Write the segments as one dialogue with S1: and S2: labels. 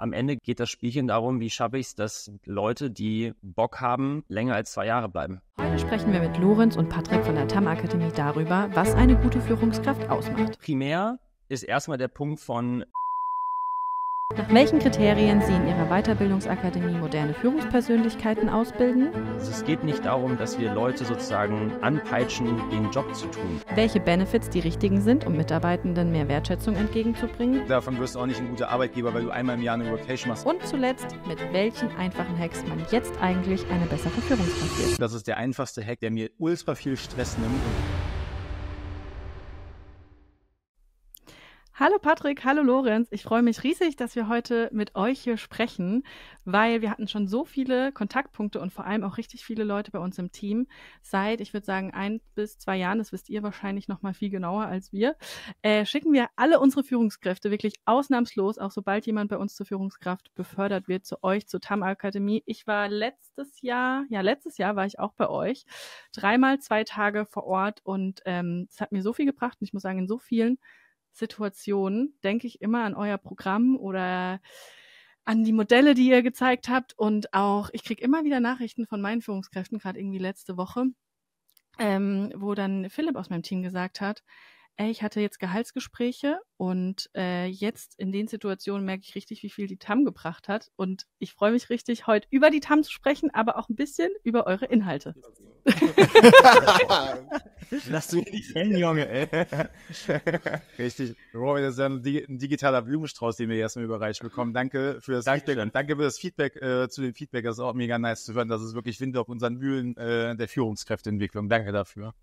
S1: Am Ende geht das Spielchen darum, wie schaffe ich es, dass Leute, die Bock haben, länger als zwei Jahre bleiben.
S2: Heute sprechen wir mit Lorenz und Patrick von der TAM Akademie darüber, was eine gute Führungskraft ausmacht.
S1: Primär ist erstmal der Punkt von
S2: nach welchen Kriterien Sie in Ihrer Weiterbildungsakademie moderne Führungspersönlichkeiten ausbilden?
S1: Also es geht nicht darum, dass wir Leute sozusagen anpeitschen, den Job zu tun.
S2: Welche Benefits die richtigen sind, um Mitarbeitenden mehr Wertschätzung entgegenzubringen?
S3: Davon wirst du auch nicht ein guter Arbeitgeber, weil du einmal im Jahr eine Workation machst.
S2: Und zuletzt, mit welchen einfachen Hacks man jetzt eigentlich eine bessere Führungskraft wird.
S3: Das ist der einfachste Hack, der mir ultra viel Stress nimmt.
S2: Hallo Patrick, hallo Lorenz. Ich freue mich riesig, dass wir heute mit euch hier sprechen, weil wir hatten schon so viele Kontaktpunkte und vor allem auch richtig viele Leute bei uns im Team seit, ich würde sagen, ein bis zwei Jahren. Das wisst ihr wahrscheinlich noch mal viel genauer als wir. Äh, schicken wir alle unsere Führungskräfte wirklich ausnahmslos, auch sobald jemand bei uns zur Führungskraft befördert wird, zu euch zur TAM Akademie. Ich war letztes Jahr, ja letztes Jahr war ich auch bei euch, dreimal zwei Tage vor Ort und ähm, es ähm, hat mir so viel gebracht. Und ich muss sagen, in so vielen Situation denke ich immer an euer Programm oder an die Modelle, die ihr gezeigt habt und auch, ich kriege immer wieder Nachrichten von meinen Führungskräften, gerade irgendwie letzte Woche, ähm, wo dann Philipp aus meinem Team gesagt hat, ey, ich hatte jetzt Gehaltsgespräche und äh, jetzt in den Situationen merke ich richtig, wie viel die TAM gebracht hat. Und ich freue mich richtig, heute über die TAM zu sprechen, aber auch ein bisschen über eure Inhalte.
S3: Lass mich nicht hängen, Junge. richtig. Robin, das ist ja ein, digitaler Blumenstrauß, den wir erstmal überreicht bekommen. Danke für das Dankeschön. Feedback. Danke für das Feedback äh, zu dem Feedback. Das ist auch mega nice zu hören. Das ist wirklich Wind auf unseren Mühlen
S4: äh, der Führungskräfteentwicklung. Danke dafür.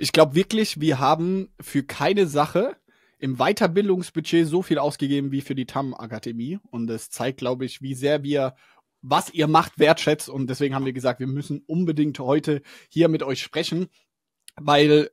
S4: Ich glaube wirklich, wir haben für keine Sache im Weiterbildungsbudget so viel ausgegeben wie für die TAM-Akademie. Und das zeigt, glaube ich, wie sehr wir, was ihr macht, wertschätzt. Und deswegen haben wir gesagt, wir müssen unbedingt heute hier mit euch sprechen, weil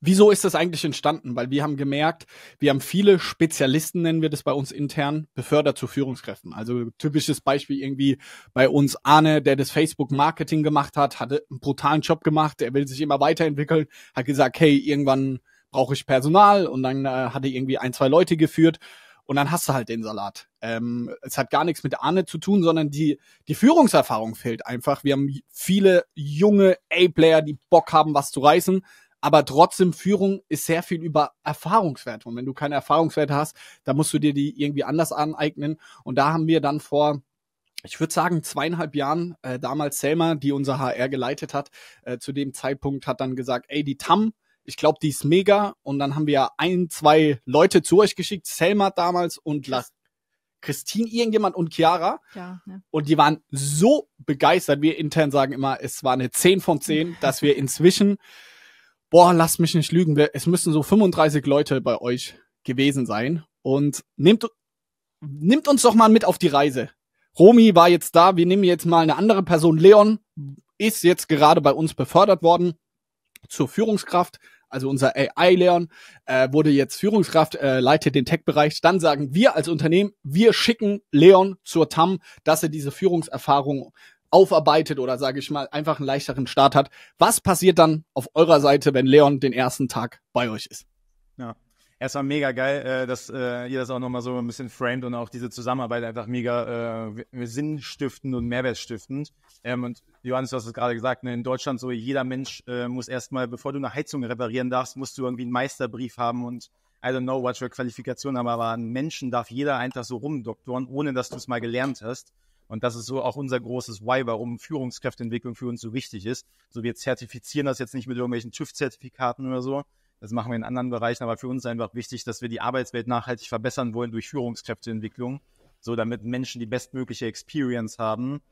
S4: Wieso ist das eigentlich entstanden? Weil wir haben gemerkt, wir haben viele Spezialisten, nennen wir das bei uns intern, befördert zu Führungskräften. Also typisches Beispiel irgendwie bei uns Arne, der das Facebook-Marketing gemacht hat, hatte einen brutalen Job gemacht, er will sich immer weiterentwickeln, hat gesagt, hey, irgendwann brauche ich Personal und dann äh, er irgendwie ein, zwei Leute geführt und dann hast du halt den Salat. Ähm, es hat gar nichts mit Arne zu tun, sondern die, die Führungserfahrung fehlt einfach. Wir haben viele junge A-Player, die Bock haben, was zu reißen, aber trotzdem, Führung ist sehr viel über Erfahrungswerte. Und wenn du keine Erfahrungswerte hast, dann musst du dir die irgendwie anders aneignen. Und da haben wir dann vor, ich würde sagen, zweieinhalb Jahren, äh, damals Selma, die unser HR geleitet hat, äh, zu dem Zeitpunkt hat dann gesagt, ey, die TAM, ich glaube, die ist mega. Und dann haben wir ein, zwei Leute zu euch geschickt, Selma damals und La Christine, irgendjemand und Chiara. Ja, ja. Ne. Und die waren so begeistert. Wir intern sagen immer, es war eine 10 von 10, dass wir inzwischen boah, lasst mich nicht lügen, es müssen so 35 Leute bei euch gewesen sein. Und nehmt, nehmt uns doch mal mit auf die Reise. Romy war jetzt da, wir nehmen jetzt mal eine andere Person. Leon ist jetzt gerade bei uns befördert worden zur Führungskraft. Also unser AI Leon äh, wurde jetzt Führungskraft, äh, leitet den Tech-Bereich. Dann sagen wir als Unternehmen, wir schicken Leon zur TAM, dass er diese Führungserfahrung aufarbeitet oder sage ich mal einfach einen leichteren Start hat. Was passiert dann auf eurer Seite, wenn Leon den ersten Tag bei euch ist?
S3: Ja, erstmal mega geil, äh, dass äh, ihr das auch nochmal so ein bisschen framed und auch diese Zusammenarbeit einfach mega äh, sinnstiftend und mehrwertstiftend. Ähm, und Johannes, du hast es gerade gesagt, ne, in Deutschland so jeder Mensch muss erstmal, bevor du eine Heizung reparieren darfst, musst du irgendwie einen Meisterbrief haben und I don't know what your Qualifikation, aber an Menschen darf jeder einfach so rumdoktoren, ohne dass du es mal gelernt hast. Und das ist so auch unser großes Why, warum Führungskräfteentwicklung für uns so wichtig ist. So, wir zertifizieren das jetzt nicht mit irgendwelchen TÜV-Zertifikaten oder so. Das machen wir in anderen Bereichen, aber für uns ist einfach wichtig, dass wir die Arbeitswelt nachhaltig verbessern wollen durch Führungskräfteentwicklung. So, damit Menschen die bestmögliche Experience haben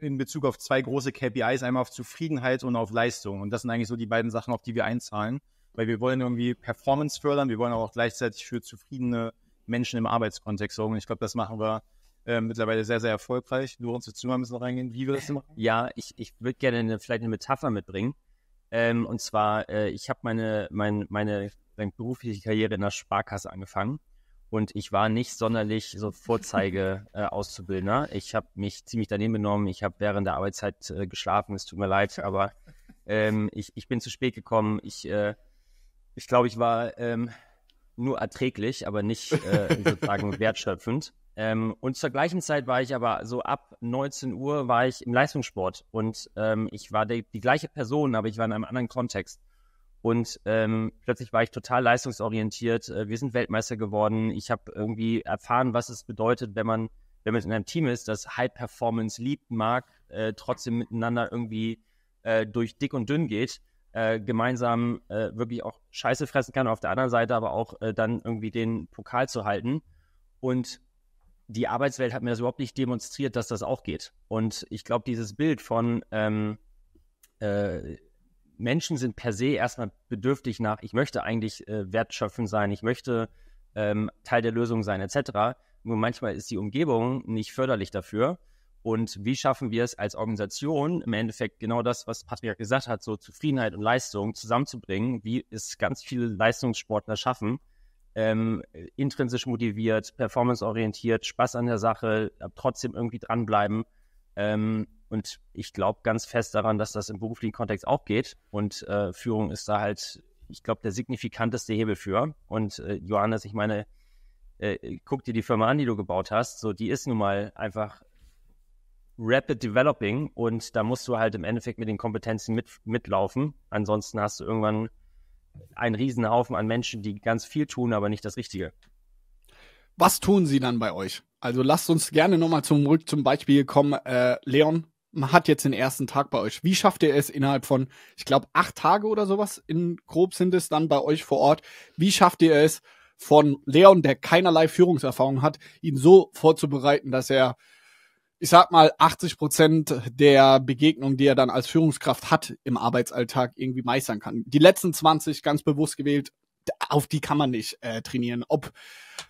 S3: in Bezug auf zwei große KPIs, einmal auf Zufriedenheit und auf Leistung. Und das sind eigentlich so die beiden Sachen, auf die wir einzahlen, weil wir wollen irgendwie Performance fördern, wir wollen aber auch gleichzeitig für zufriedene Menschen im Arbeitskontext sorgen. Und ich glaube,
S1: das machen wir äh, mittlerweile sehr, sehr erfolgreich. Lorenz, willst du mal ein bisschen reingehen, wie wir das machen? Ja, ich, ich würde gerne eine, vielleicht eine Metapher mitbringen. Ähm, und zwar, äh, ich habe meine, mein, meine, meine berufliche Karriere in der Sparkasse angefangen und ich war nicht sonderlich so Vorzeige-Auszubildender. Äh, ich habe mich ziemlich daneben genommen. Ich habe während der Arbeitszeit äh, geschlafen. Es tut mir leid, aber ähm, ich, ich bin zu spät gekommen. Ich, äh, ich glaube, ich war ähm, nur erträglich, aber nicht äh, sozusagen wertschöpfend. Ähm, und zur gleichen Zeit war ich aber so ab 19 Uhr war ich im Leistungssport und ähm, ich war die, die, gleiche Person, aber ich war in einem anderen Kontext. Und ähm, plötzlich war ich total leistungsorientiert. Äh, wir sind Weltmeister geworden. Ich habe irgendwie erfahren, was es bedeutet, wenn man, wenn man in einem Team ist, das High Performance liebt, mag, äh, trotzdem miteinander irgendwie äh, durch dick und dünn geht. Äh, gemeinsam äh, wirklich auch Scheiße fressen kann, auf der anderen Seite aber auch äh, dann irgendwie den Pokal zu halten. Und die Arbeitswelt hat mir das überhaupt nicht demonstriert, dass das auch geht. Und ich glaube, dieses Bild von ähm, äh, Menschen sind per se erstmal bedürftig nach, ich möchte eigentlich äh, wertschöpfend sein, ich möchte ähm, Teil der Lösung sein, etc. Nur manchmal ist die Umgebung nicht förderlich dafür. Und wie schaffen wir es als Organisation im Endeffekt genau das, was Patrick gesagt hat, so Zufriedenheit und Leistung zusammenzubringen, wie es ganz viele Leistungssportler schaffen, ähm, intrinsisch motiviert, performanceorientiert, Spaß an der Sache, trotzdem irgendwie dranbleiben. Ähm, und ich glaube ganz fest daran, dass das im beruflichen Kontext auch geht. Und äh, Führung ist da halt, ich glaube, der signifikanteste Hebel für. Und äh, Johannes, ich meine, äh, guck dir die Firma an, die du gebaut hast. So, die ist nun mal einfach rapid developing und da musst du halt im Endeffekt mit den Kompetenzen mit, mitlaufen. Ansonsten hast du irgendwann einen riesen
S4: Haufen an Menschen, die ganz viel tun, aber nicht das Richtige. Was tun sie dann bei euch? Also lasst uns gerne nochmal zum Rück zum Beispiel kommen. Äh, Leon hat jetzt den ersten Tag bei euch. Wie schafft ihr es innerhalb von, ich glaube, acht Tage oder sowas in grob sind es dann bei euch vor Ort? Wie schafft ihr es von Leon, der keinerlei Führungserfahrung hat, ihn so vorzubereiten, dass er ich sag mal, 80 Prozent der Begegnungen, die er dann als Führungskraft hat im Arbeitsalltag, irgendwie meistern kann. Die letzten 20 ganz bewusst gewählt, auf die kann man nicht äh, trainieren. Ob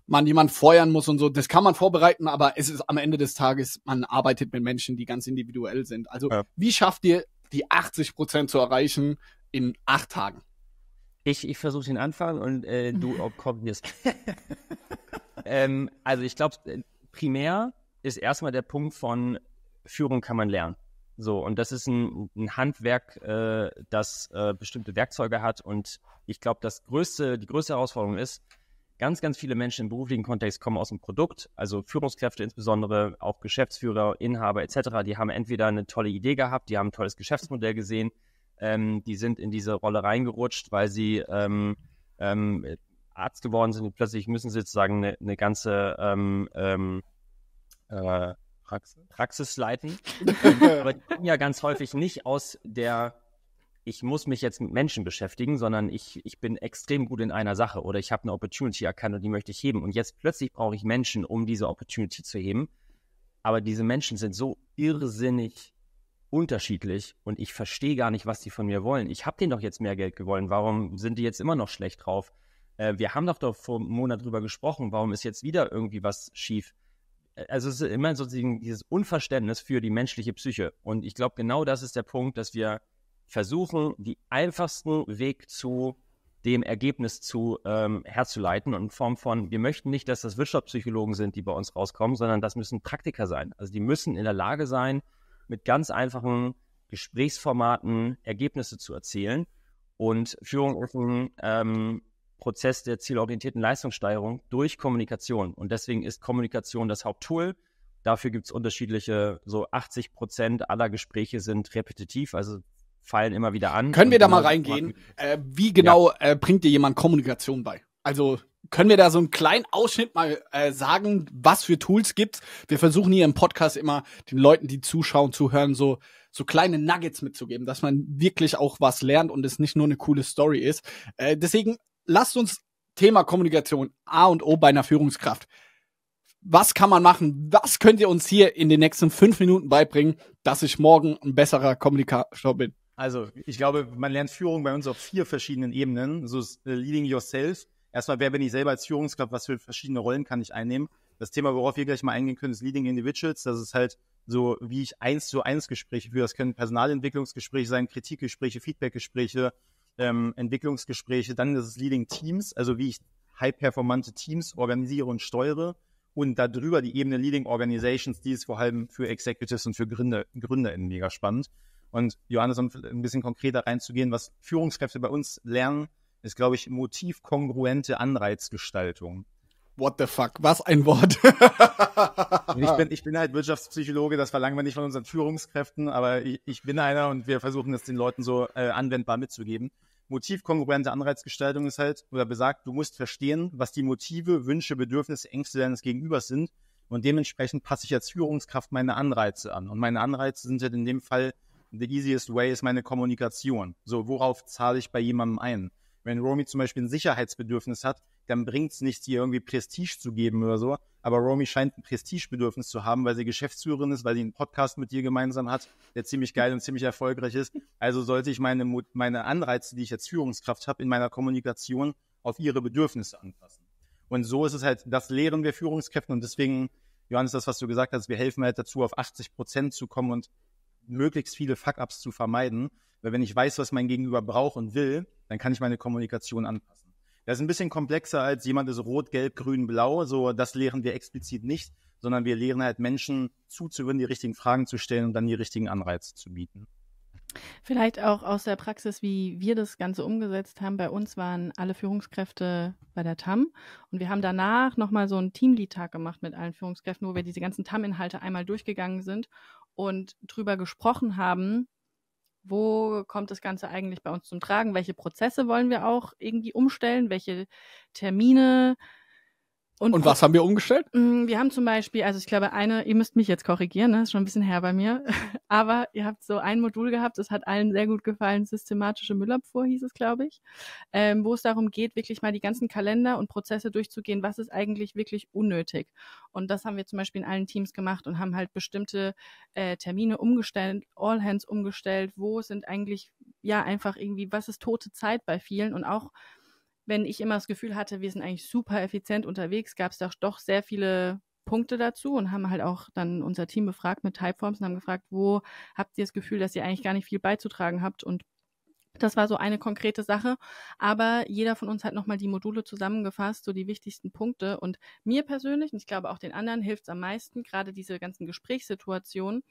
S4: man jemand feuern muss und so, das kann man vorbereiten, aber es ist am Ende des Tages, man arbeitet mit Menschen, die ganz individuell sind. Also ja. wie schafft ihr die 80 Prozent zu erreichen in acht Tagen? Ich, ich versuche den Anfang und äh, du obkommst. ähm, also ich glaube, äh,
S1: primär ist erstmal der Punkt von Führung kann man lernen. So, und das ist ein, ein Handwerk, äh, das äh, bestimmte Werkzeuge hat. Und ich glaube, das größte, die größte Herausforderung ist, ganz, ganz viele Menschen im beruflichen Kontext kommen aus dem Produkt, also Führungskräfte insbesondere, auch Geschäftsführer, Inhaber etc., die haben entweder eine tolle Idee gehabt, die haben ein tolles Geschäftsmodell gesehen, ähm, die sind in diese Rolle reingerutscht, weil sie ähm, ähm, Arzt geworden sind und plötzlich müssen sie sozusagen eine, eine ganze ähm, ähm, äh, Praxis? Praxis leiten. Ähm, aber die kommen ja ganz häufig nicht aus der, ich muss mich jetzt mit Menschen beschäftigen, sondern ich, ich bin extrem gut in einer Sache oder ich habe eine Opportunity erkannt und die möchte ich heben. Und jetzt plötzlich brauche ich Menschen, um diese Opportunity zu heben. Aber diese Menschen sind so irrsinnig unterschiedlich und ich verstehe gar nicht, was die von mir wollen. Ich habe denen doch jetzt mehr Geld gewollt. Warum sind die jetzt immer noch schlecht drauf? Äh, wir haben doch, doch vor einem Monat drüber gesprochen. Warum ist jetzt wieder irgendwie was schief? also es ist immer sozusagen dieses Unverständnis für die menschliche Psyche. Und ich glaube, genau das ist der Punkt, dass wir versuchen, den einfachsten Weg zu dem Ergebnis zu ähm, herzuleiten und in Form von, wir möchten nicht, dass das Wirtschaftspsychologen sind, die bei uns rauskommen, sondern das müssen Praktiker sein. Also die müssen in der Lage sein, mit ganz einfachen Gesprächsformaten Ergebnisse zu erzielen. Und Führung ähm, Prozess der zielorientierten Leistungssteigerung durch Kommunikation. Und deswegen ist Kommunikation das Haupttool. Dafür gibt es unterschiedliche, so 80 Prozent aller Gespräche sind
S4: repetitiv, also fallen immer wieder an. Können wir da mal genau reingehen? Äh, wie genau ja. äh, bringt dir jemand Kommunikation bei? Also können wir da so einen kleinen Ausschnitt mal äh, sagen, was für Tools gibt's? Wir versuchen hier im Podcast immer den Leuten, die zuschauen, zuhören, so so kleine Nuggets mitzugeben, dass man wirklich auch was lernt und es nicht nur eine coole Story ist. Äh, deswegen lasst uns Thema Kommunikation A und O bei einer Führungskraft. Was kann man machen? Was könnt ihr uns hier in den nächsten fünf Minuten beibringen, dass ich morgen ein besserer Kommunikator bin?
S3: Also, ich glaube, man lernt Führung bei uns auf vier verschiedenen Ebenen. So also, Leading Yourself. Erstmal, wer bin ich selber als Führungskraft? Was für verschiedene Rollen kann ich einnehmen? Das Thema, worauf wir gleich mal eingehen können, ist Leading Individuals. Das ist halt so, wie ich eins zu eins Gespräche führe. Das können Personalentwicklungsgespräche sein, Kritikgespräche, Feedbackgespräche, ähm, Entwicklungsgespräche, dann ist es Leading Teams, also wie ich high-performante Teams organisiere und steuere und darüber die Ebene Leading Organizations, die ist vor allem für Executives und für Gründer, GründerInnen mega spannend. Und Johannes, um ein bisschen konkreter reinzugehen, was Führungskräfte bei uns lernen, ist, glaube ich, motivkongruente Anreizgestaltung. What the fuck?
S4: Was ein Wort.
S3: ich, bin, ich bin halt Wirtschaftspsychologe, das verlangen wir nicht von unseren Führungskräften, aber ich, ich bin einer und wir versuchen das den Leuten so äh, anwendbar mitzugeben. Motivkongruente Anreizgestaltung ist halt oder besagt, du musst verstehen, was die Motive, Wünsche, Bedürfnisse, Ängste deines Gegenübers sind und dementsprechend passe ich als Führungskraft meine Anreize an. Und meine Anreize sind halt in dem Fall, the easiest way ist meine Kommunikation. So, worauf zahle ich bei jemandem ein? Wenn Romy zum Beispiel ein Sicherheitsbedürfnis hat, dann bringt es nichts, ihr irgendwie Prestige zu geben oder so. Aber Romy scheint ein Prestigebedürfnis zu haben, weil sie Geschäftsführerin ist, weil sie einen Podcast mit dir gemeinsam hat, der ziemlich geil und ziemlich erfolgreich ist. Also sollte ich meine, meine Anreize, die ich als Führungskraft habe, in meiner Kommunikation auf ihre Bedürfnisse anpassen. Und so ist es halt, das lehren wir Führungskräften und deswegen, Johannes, das, was du gesagt hast, wir helfen halt dazu, auf 80 Prozent zu kommen und möglichst viele Fuck-Ups zu vermeiden. Weil wenn ich weiß, was mein Gegenüber braucht und will, dann kann ich meine Kommunikation anpassen. Das ist ein bisschen komplexer als jemand ist rot, gelb, grün, blau. So, das lehren wir explizit nicht, sondern wir lehren halt Menschen zuzuhören, die richtigen Fragen zu stellen und dann die richtigen Anreize zu bieten.
S2: Vielleicht auch aus der Praxis, wie wir das Ganze umgesetzt haben. Bei uns waren alle Führungskräfte bei der TAM und wir haben danach nochmal so einen Teamlead-Tag gemacht mit allen Führungskräften, wo wir diese ganzen TAM-Inhalte einmal durchgegangen sind und drüber gesprochen haben, wo kommt das Ganze eigentlich bei uns zum Tragen? Welche Prozesse wollen wir auch irgendwie umstellen? Welche Termine? Und, und, was haben wir umgestellt? Mm, wir haben zum Beispiel, also ich glaube, eine, ihr müsst mich jetzt korrigieren, ne? ist schon ein bisschen her bei mir, aber ihr habt so ein Modul gehabt, das hat allen sehr gut gefallen, systematische Müllabfuhr hieß es, glaube ich, ähm, wo es darum geht, wirklich mal die ganzen Kalender und Prozesse durchzugehen, was ist eigentlich wirklich unnötig. Und das haben wir zum Beispiel in allen Teams gemacht und haben halt bestimmte äh, Termine umgestellt, All Hands umgestellt, wo sind eigentlich, ja, einfach irgendwie, was ist tote Zeit bei vielen und auch wenn ich immer das Gefühl hatte, wir sind eigentlich super effizient unterwegs, gab es doch, doch sehr viele Punkte dazu und haben halt auch dann unser Team befragt mit Typeforms und haben gefragt, wo habt ihr das Gefühl, dass ihr eigentlich gar nicht viel beizutragen habt und das war so eine konkrete Sache, aber jeder von uns hat nochmal die Module zusammengefasst, so die wichtigsten Punkte. Und mir persönlich, und ich glaube auch den anderen, hilft es am meisten, gerade diese ganzen Gesprächssituationen,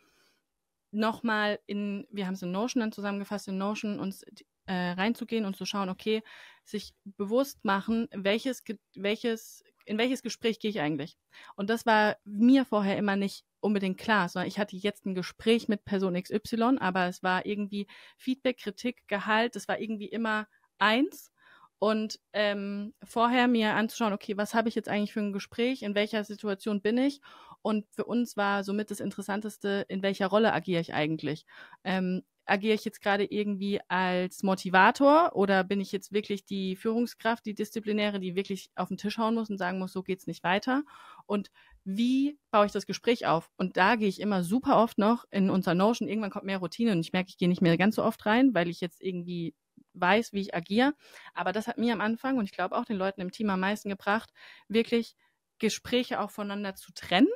S2: nochmal in, wir haben es in Notion dann zusammengefasst, in Notion uns äh, reinzugehen und zu schauen, okay, sich bewusst machen, welches, welches, in welches Gespräch gehe ich eigentlich? Und das war mir vorher immer nicht unbedingt klar, sondern ich hatte jetzt ein Gespräch mit Person XY, aber es war irgendwie Feedback, Kritik, Gehalt, es war irgendwie immer eins. Und ähm, vorher mir anzuschauen, okay, was habe ich jetzt eigentlich für ein Gespräch, in welcher Situation bin ich? Und für uns war somit das Interessanteste, in welcher Rolle agiere ich eigentlich? Ähm, agiere ich jetzt gerade irgendwie als Motivator oder bin ich jetzt wirklich die Führungskraft, die Disziplinäre, die wirklich auf den Tisch hauen muss und sagen muss, so geht es nicht weiter? Und wie baue ich das Gespräch auf? Und da gehe ich immer super oft noch in unser Notion. Irgendwann kommt mehr Routine und ich merke, ich gehe nicht mehr ganz so oft rein, weil ich jetzt irgendwie weiß, wie ich agiere. Aber das hat mir am Anfang und ich glaube auch den Leuten im Team am meisten gebracht, wirklich Gespräche auch voneinander zu trennen.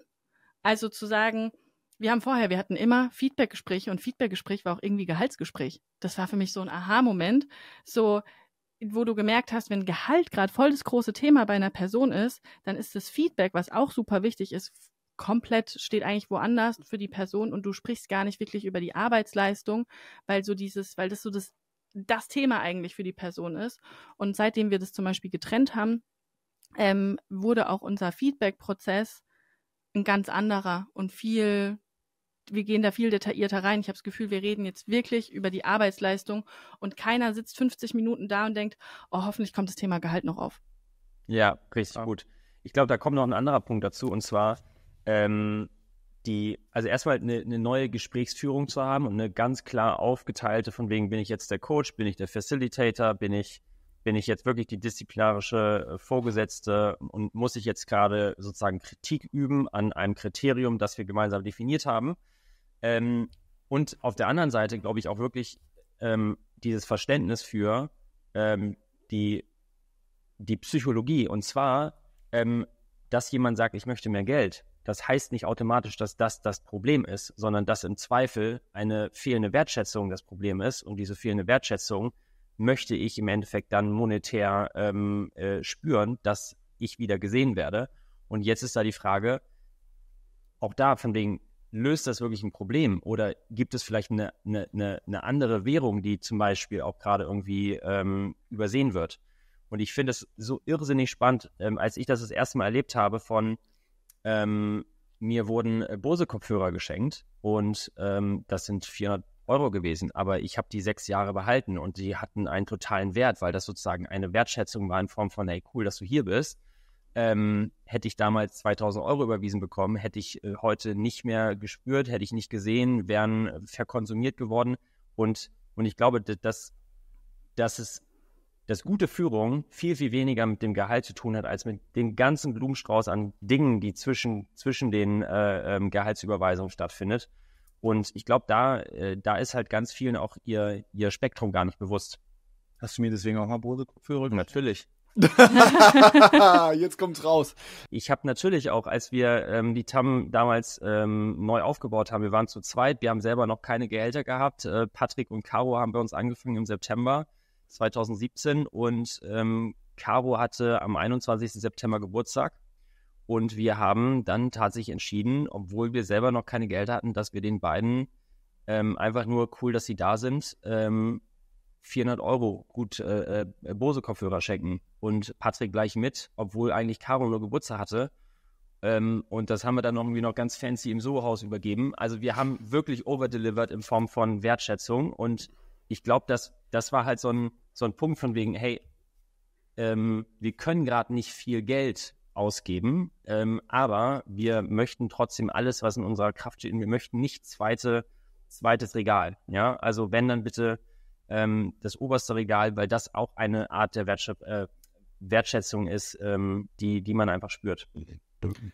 S2: Also zu sagen, wir haben vorher, wir hatten immer Feedbackgespräche und Feedbackgespräch war auch irgendwie Gehaltsgespräch. Das war für mich so ein Aha-Moment, so wo du gemerkt hast, wenn Gehalt gerade voll das große Thema bei einer Person ist, dann ist das Feedback, was auch super wichtig ist, komplett steht eigentlich woanders für die Person und du sprichst gar nicht wirklich über die Arbeitsleistung, weil so dieses, weil das so das das Thema eigentlich für die Person ist. Und seitdem wir das zum Beispiel getrennt haben, ähm, wurde auch unser Feedback-Prozess ein ganz anderer und viel wir gehen da viel detaillierter rein. Ich habe das Gefühl, wir reden jetzt wirklich über die Arbeitsleistung und keiner sitzt 50 Minuten da und denkt, oh, hoffentlich kommt das Thema Gehalt noch auf.
S1: Ja, richtig ja. gut. Ich glaube, da kommt noch ein anderer Punkt dazu und zwar ähm, die, also erstmal eine, eine neue Gesprächsführung zu haben und eine ganz klar aufgeteilte, von wegen bin ich jetzt der Coach, bin ich der Facilitator, bin ich bin ich jetzt wirklich die disziplinarische äh, Vorgesetzte und muss ich jetzt gerade sozusagen Kritik üben an einem Kriterium, das wir gemeinsam definiert haben? Ähm, und auf der anderen Seite glaube ich auch wirklich ähm, dieses Verständnis für ähm, die, die Psychologie. Und zwar, ähm, dass jemand sagt, ich möchte mehr Geld. Das heißt nicht automatisch, dass das das Problem ist, sondern dass im Zweifel eine fehlende Wertschätzung das Problem ist. Und diese fehlende Wertschätzung möchte ich im Endeffekt dann monetär ähm, äh, spüren, dass ich wieder gesehen werde. Und jetzt ist da die Frage, auch da von wegen, löst das wirklich ein Problem? Oder gibt es vielleicht eine, eine, eine andere Währung, die zum Beispiel auch gerade irgendwie ähm, übersehen wird? Und ich finde es so irrsinnig spannend, ähm, als ich das das erste Mal erlebt habe von ähm, mir wurden äh, Bose-Kopfhörer geschenkt und ähm, das sind 400 Euro gewesen, aber ich habe die sechs Jahre behalten und die hatten einen totalen Wert, weil das sozusagen eine Wertschätzung war in Form von, hey cool, dass du hier bist ähm, hätte ich damals 2000 Euro überwiesen bekommen, hätte ich äh, heute nicht mehr gespürt, hätte ich nicht gesehen, wären äh, verkonsumiert geworden. Und, und ich glaube, dass, dass es dass gute Führung viel, viel weniger mit dem Gehalt zu tun hat, als mit dem ganzen Blumenstrauß an Dingen, die zwischen, zwischen den äh, ähm, Gehaltsüberweisungen stattfindet. Und ich glaube, da, äh, da ist halt ganz vielen auch ihr, ihr Spektrum gar nicht bewusst. Hast du mir deswegen auch mal bose Brotköpfe Natürlich. Jetzt kommt's raus. Ich habe natürlich auch, als wir ähm, die TAM damals ähm, neu aufgebaut haben, wir waren zu zweit, wir haben selber noch keine Gehälter gehabt. Äh, Patrick und Caro haben bei uns angefangen im September 2017 und ähm, Caro hatte am 21. September Geburtstag. Und wir haben dann tatsächlich entschieden, obwohl wir selber noch keine Gehälter hatten, dass wir den beiden ähm, einfach nur cool, dass sie da sind, ähm, 400 Euro gut äh, äh, Bose-Kopfhörer schenken und Patrick gleich mit, obwohl eigentlich Caro nur Geburtstag hatte. Ähm, und das haben wir dann irgendwie noch ganz fancy im Soho-Haus übergeben. Also wir haben wirklich overdelivered in Form von Wertschätzung. Und ich glaube, das, das war halt so ein, so ein Punkt von wegen, hey, ähm, wir können gerade nicht viel Geld ausgeben, ähm, aber wir möchten trotzdem alles, was in unserer Kraft steht. Und wir möchten nicht zweite, zweites Regal. Ja, also wenn dann bitte ähm, das oberste Regal, weil das auch eine Art der Wertschöp äh,
S4: Wertschätzung ist, ähm, die, die man einfach spürt.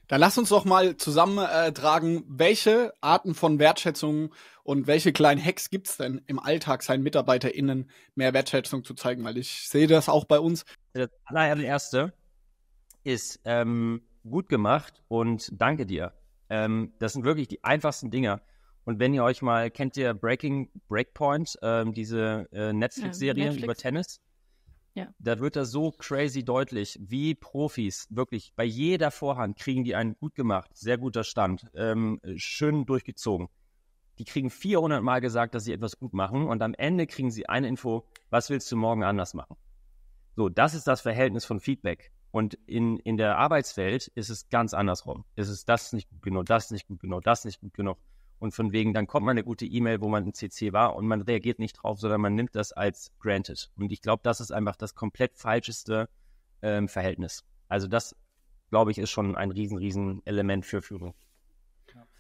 S4: Dann lass uns doch mal zusammentragen, äh, welche Arten von Wertschätzung und welche kleinen Hacks gibt es denn im Alltag, seinen MitarbeiterInnen mehr Wertschätzung zu zeigen? Weil ich sehe das auch bei uns. Das allererste ist ähm, gut gemacht und danke dir.
S1: Ähm, das sind wirklich die einfachsten Dinger. Und wenn ihr euch mal, kennt ihr Breaking Breakpoint, ähm, diese äh, Netflix-Serie ja, Netflix. über Tennis? Ja. Da wird das so crazy deutlich, wie Profis wirklich bei jeder Vorhand kriegen die einen gut gemacht, sehr guter Stand, ähm, schön durchgezogen. Die kriegen 400 Mal gesagt, dass sie etwas gut machen und am Ende kriegen sie eine Info, was willst du morgen anders machen? So, das ist das Verhältnis von Feedback. Und in, in der Arbeitswelt ist es ganz andersrum. Es ist das nicht gut genug, das nicht gut genug, das nicht gut genug und von wegen, dann kommt mal eine gute E-Mail, wo man ein CC war und man reagiert nicht drauf, sondern man nimmt das als granted. Und ich glaube, das ist einfach das komplett falscheste ähm, Verhältnis. Also das, glaube ich, ist schon ein riesen, riesen Element für Führung.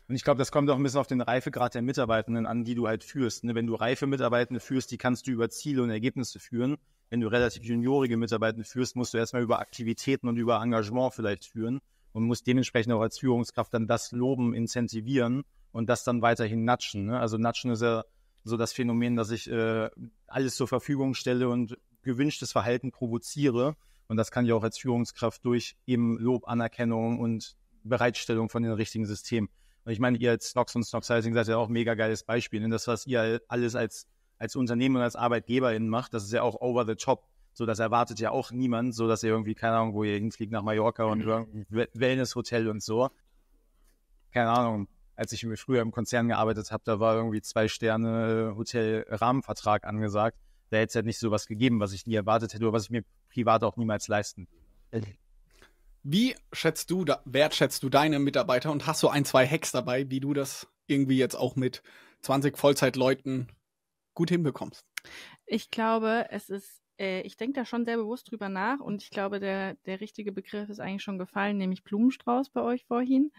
S3: Und ich glaube, das kommt auch ein bisschen auf den Reifegrad der Mitarbeitenden an, die du halt führst. Ne? Wenn du reife Mitarbeitende führst, die kannst du über Ziele und Ergebnisse führen. Wenn du relativ juniorige Mitarbeitende führst, musst du erstmal über Aktivitäten und über Engagement vielleicht führen und muss dementsprechend auch als Führungskraft dann das Loben incentivieren und das dann weiterhin natschen. Ne? Also natschen ist ja so das Phänomen, dass ich äh, alles zur Verfügung stelle und gewünschtes Verhalten provoziere. Und das kann ich auch als Führungskraft durch eben Lob, Anerkennung und Bereitstellung von den richtigen Systemen. Und ich meine, ihr als Snox und Snox Sizing seid ja auch ein mega geiles Beispiel. Denn ne? das, was ihr alles als, als Unternehmen und als ArbeitgeberInnen macht, das ist ja auch over the top. So, das erwartet ja auch niemand, so dass ihr irgendwie, keine Ahnung, wo ihr hinfliegt nach Mallorca und mhm. irgendein Wellness-Hotel und so. Keine Ahnung. Als ich früher im Konzern gearbeitet habe, da war irgendwie zwei Sterne Hotel-Rahmenvertrag angesagt. Da hätte es halt nicht so was gegeben, was ich nie erwartet hätte oder was ich mir privat auch niemals
S4: leisten würde. Wie schätzt du, wertschätzt du deine Mitarbeiter und hast du ein, zwei Hacks dabei, wie du das irgendwie jetzt auch mit 20 Vollzeitleuten gut hinbekommst?
S2: Ich glaube, es ist äh, ich denke da schon sehr bewusst drüber nach und ich glaube, der, der richtige Begriff ist eigentlich schon gefallen, nämlich Blumenstrauß bei euch vorhin,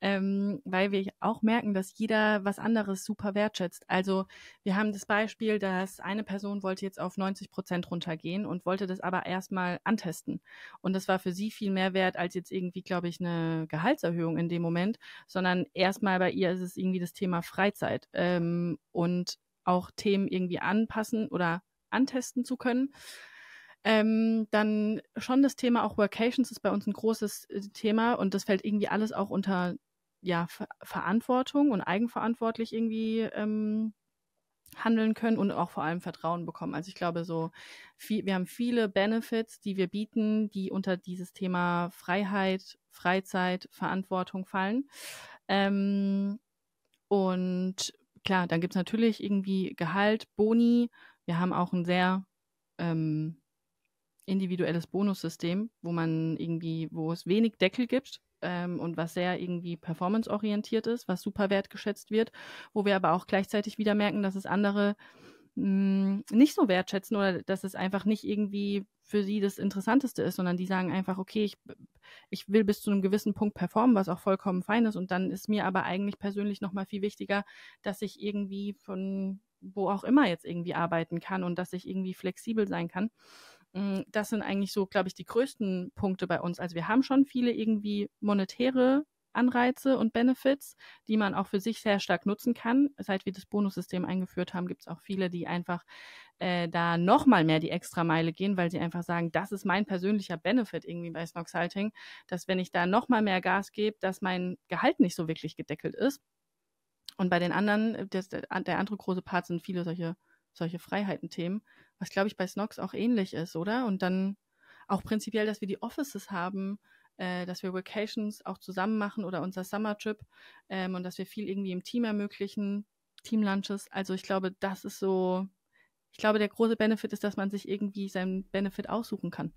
S2: ähm, weil wir auch merken, dass jeder was anderes super wertschätzt. Also wir haben das Beispiel, dass eine Person wollte jetzt auf 90 Prozent runtergehen und wollte das aber erstmal antesten. Und das war für sie viel mehr wert als jetzt irgendwie, glaube ich, eine Gehaltserhöhung in dem Moment, sondern erstmal bei ihr ist es irgendwie das Thema Freizeit ähm, und auch Themen irgendwie anpassen oder antesten zu können. Ähm, dann schon das Thema auch Workations ist bei uns ein großes äh, Thema und das fällt irgendwie alles auch unter ja, Ver Verantwortung und eigenverantwortlich irgendwie ähm, handeln können und auch vor allem Vertrauen bekommen. Also ich glaube, so viel, wir haben viele Benefits, die wir bieten, die unter dieses Thema Freiheit, Freizeit, Verantwortung fallen. Ähm, und klar, dann gibt es natürlich irgendwie Gehalt, Boni, wir haben auch ein sehr ähm, individuelles Bonussystem, wo man irgendwie, wo es wenig Deckel gibt ähm, und was sehr irgendwie performanceorientiert ist, was super wertgeschätzt wird, wo wir aber auch gleichzeitig wieder merken, dass es andere mh, hm, nicht so wertschätzen oder dass es einfach nicht irgendwie für sie das Interessanteste ist, sondern die sagen einfach, okay, ich, ich will bis zu einem gewissen Punkt performen, was auch vollkommen fein ist. Und dann ist mir aber eigentlich persönlich nochmal viel wichtiger, dass ich irgendwie von wo auch immer jetzt irgendwie arbeiten kann und dass ich irgendwie flexibel sein kann. Mm, das sind eigentlich so, glaube ich, die größten Punkte bei uns. Also wir haben schon viele irgendwie monetäre Anreize und Benefits, die man auch für sich sehr stark nutzen kann. Seit wir das Bonussystem eingeführt haben, gibt es auch viele, die einfach äh, da nochmal mehr die extra Meile gehen, weil sie einfach sagen, das ist mein persönlicher Benefit irgendwie bei Snox Halting, dass wenn ich da nochmal mehr Gas gebe, dass mein Gehalt nicht so wirklich gedeckelt ist. Und bei den anderen, das, der, andere große Part sind viele solche, solche Freiheiten-Themen, was glaube ich bei Snox auch ähnlich ist, oder? Und dann auch prinzipiell, dass wir die Offices haben, äh, dass wir Vacations auch zusammen machen oder unser Summer Trip ähm, und dass wir viel irgendwie im Team ermöglichen, Team Lunches. Also ich glaube, das ist so, ich glaube, der große Benefit ist, dass man sich irgendwie seinen Benefit aussuchen kann.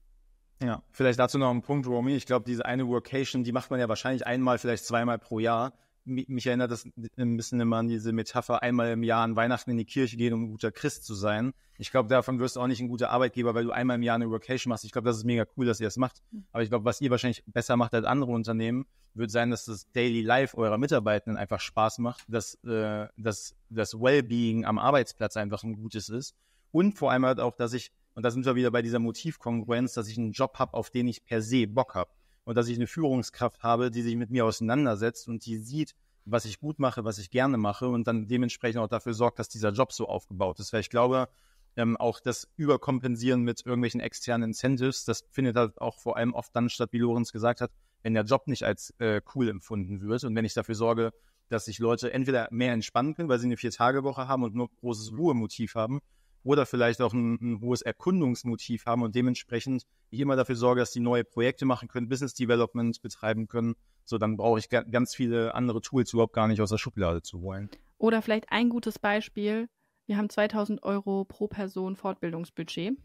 S3: Ja, vielleicht dazu noch ein Punkt, Romy. Ich glaube, diese eine Workation, die macht man ja wahrscheinlich einmal, vielleicht zweimal pro Jahr mich erinnert das ein bisschen immer an diese Metapher, einmal im Jahr an Weihnachten in die Kirche gehen, um ein guter Christ zu sein. Ich glaube, davon wirst du auch nicht ein guter Arbeitgeber, weil du einmal im Jahr eine Workation machst. Ich glaube, das ist mega cool, dass ihr das macht. Hm. Aber ich glaube, was ihr wahrscheinlich besser macht als andere Unternehmen, wird sein, dass das Daily Life eurer Mitarbeitenden einfach Spaß macht, dass, äh, dass das Wellbeing am Arbeitsplatz einfach ein gutes ist. Und vor allem halt auch, dass ich, und da sind wir wieder bei dieser Motivkongruenz, dass ich einen Job habe, auf den ich per se Bock habe und dass ich eine Führungskraft habe, die sich mit mir auseinandersetzt und die sieht, was ich gut mache, was ich gerne mache und dann dementsprechend auch dafür sorgt, dass dieser Job so aufgebaut ist. Weil ich glaube, ähm, auch das Überkompensieren mit irgendwelchen externen Incentives, das findet halt auch vor allem oft dann statt, wie Lorenz gesagt hat, wenn der Job nicht als äh, cool empfunden wird und wenn ich dafür sorge, dass sich Leute entweder mehr entspannen können, weil sie eine Vier-Tage-Woche haben und nur großes mhm. Ruhemotiv haben, oder vielleicht auch ein, ein hohes Erkundungsmotiv haben und dementsprechend ich immer dafür sorge, dass die neue Projekte machen können, Business Development betreiben können. So, dann brauche ich ganz viele andere Tools überhaupt gar nicht aus der Schublade zu holen.
S2: Oder vielleicht ein gutes Beispiel. Wir haben 2000 Euro pro Person Fortbildungsbudget,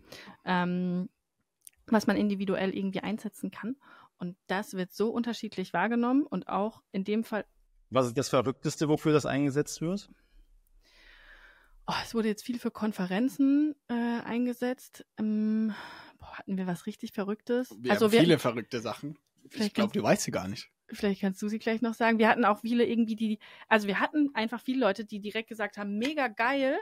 S2: ähm, was man individuell irgendwie einsetzen kann. Und das wird so unterschiedlich wahrgenommen und auch in dem Fall.
S3: Was ist das Verrückteste, wofür das eingesetzt wird?
S2: Oh, es wurde jetzt viel für Konferenzen äh, eingesetzt. Ähm, boah, hatten wir was richtig Verrücktes? Wir also haben wir, viele
S4: verrückte Sachen. Ich glaube, du weißt sie gar nicht.
S2: Vielleicht kannst du sie gleich noch sagen. Wir hatten auch viele irgendwie, die, also wir hatten einfach viele Leute, die direkt gesagt haben, mega geil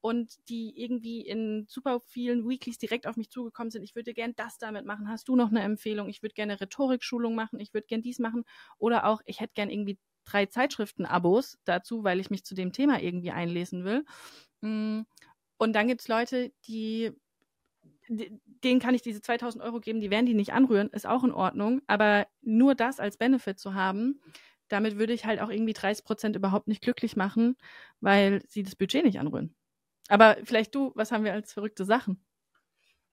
S2: und die irgendwie in super vielen Weeklies direkt auf mich zugekommen sind. Ich würde gern das damit machen. Hast du noch eine Empfehlung? Ich würde gerne Rhetorikschulung machen. Ich würde gern dies machen. Oder auch, ich hätte gern irgendwie drei Zeitschriften-Abos dazu, weil ich mich zu dem Thema irgendwie einlesen will. Mm, und dann gibt es Leute, die, denen kann ich diese 2000 Euro geben, die werden die nicht anrühren, ist auch in Ordnung. Aber nur das als Benefit zu haben, damit würde ich halt auch irgendwie 30 Prozent überhaupt nicht glücklich machen, weil sie das Budget nicht anrühren. Aber vielleicht du, was haben wir als verrückte Sachen?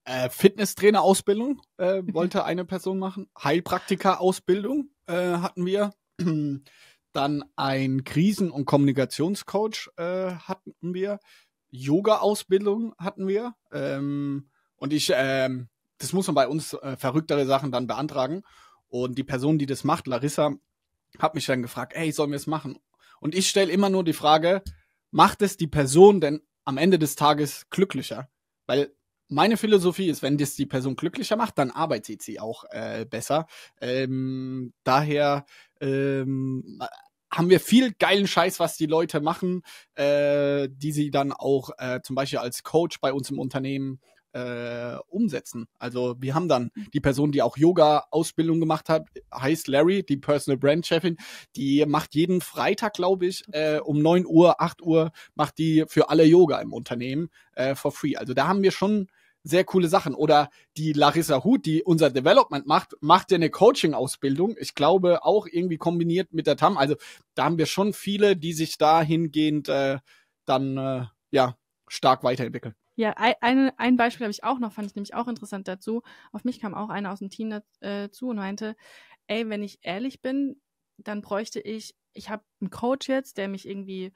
S4: Äh, Fitnesstrainer-Ausbildung äh, wollte eine Person machen. Heilpraktiker-Ausbildung äh, hatten wir. Dann ein Krisen- und Kommunikationscoach äh, hatten wir. Yoga-Ausbildung hatten wir. Ähm, und ich, ähm, das muss man bei uns äh, verrücktere Sachen dann beantragen. Und die Person, die das macht, Larissa, hat mich dann gefragt, ey, sollen wir es machen? Und ich stelle immer nur die Frage, macht es die Person denn am Ende des Tages glücklicher? Weil meine Philosophie ist, wenn das die Person glücklicher macht, dann arbeitet sie auch äh, besser. Ähm, daher ähm, haben wir viel geilen Scheiß, was die Leute machen, äh, die sie dann auch äh, zum Beispiel als Coach bei uns im Unternehmen äh, umsetzen. Also wir haben dann mhm. die Person, die auch Yoga-Ausbildung gemacht hat, heißt Larry, die Personal Brand Chefin, die macht jeden Freitag, glaube ich, äh, um neun Uhr, acht Uhr, macht die für alle Yoga im Unternehmen äh, for free. Also da haben wir schon sehr coole Sachen. Oder die Larissa Huth, die unser Development macht, macht ja eine Coaching-Ausbildung. Ich glaube, auch irgendwie kombiniert mit der TAM. Also da haben wir schon viele, die sich dahingehend äh, dann äh, ja stark weiterentwickeln.
S2: Ja, ein, ein Beispiel habe ich auch noch, fand ich nämlich auch interessant dazu. Auf mich kam auch einer aus dem Team dazu äh, und meinte, ey, wenn ich ehrlich bin, dann bräuchte ich, ich habe einen Coach jetzt, der mich irgendwie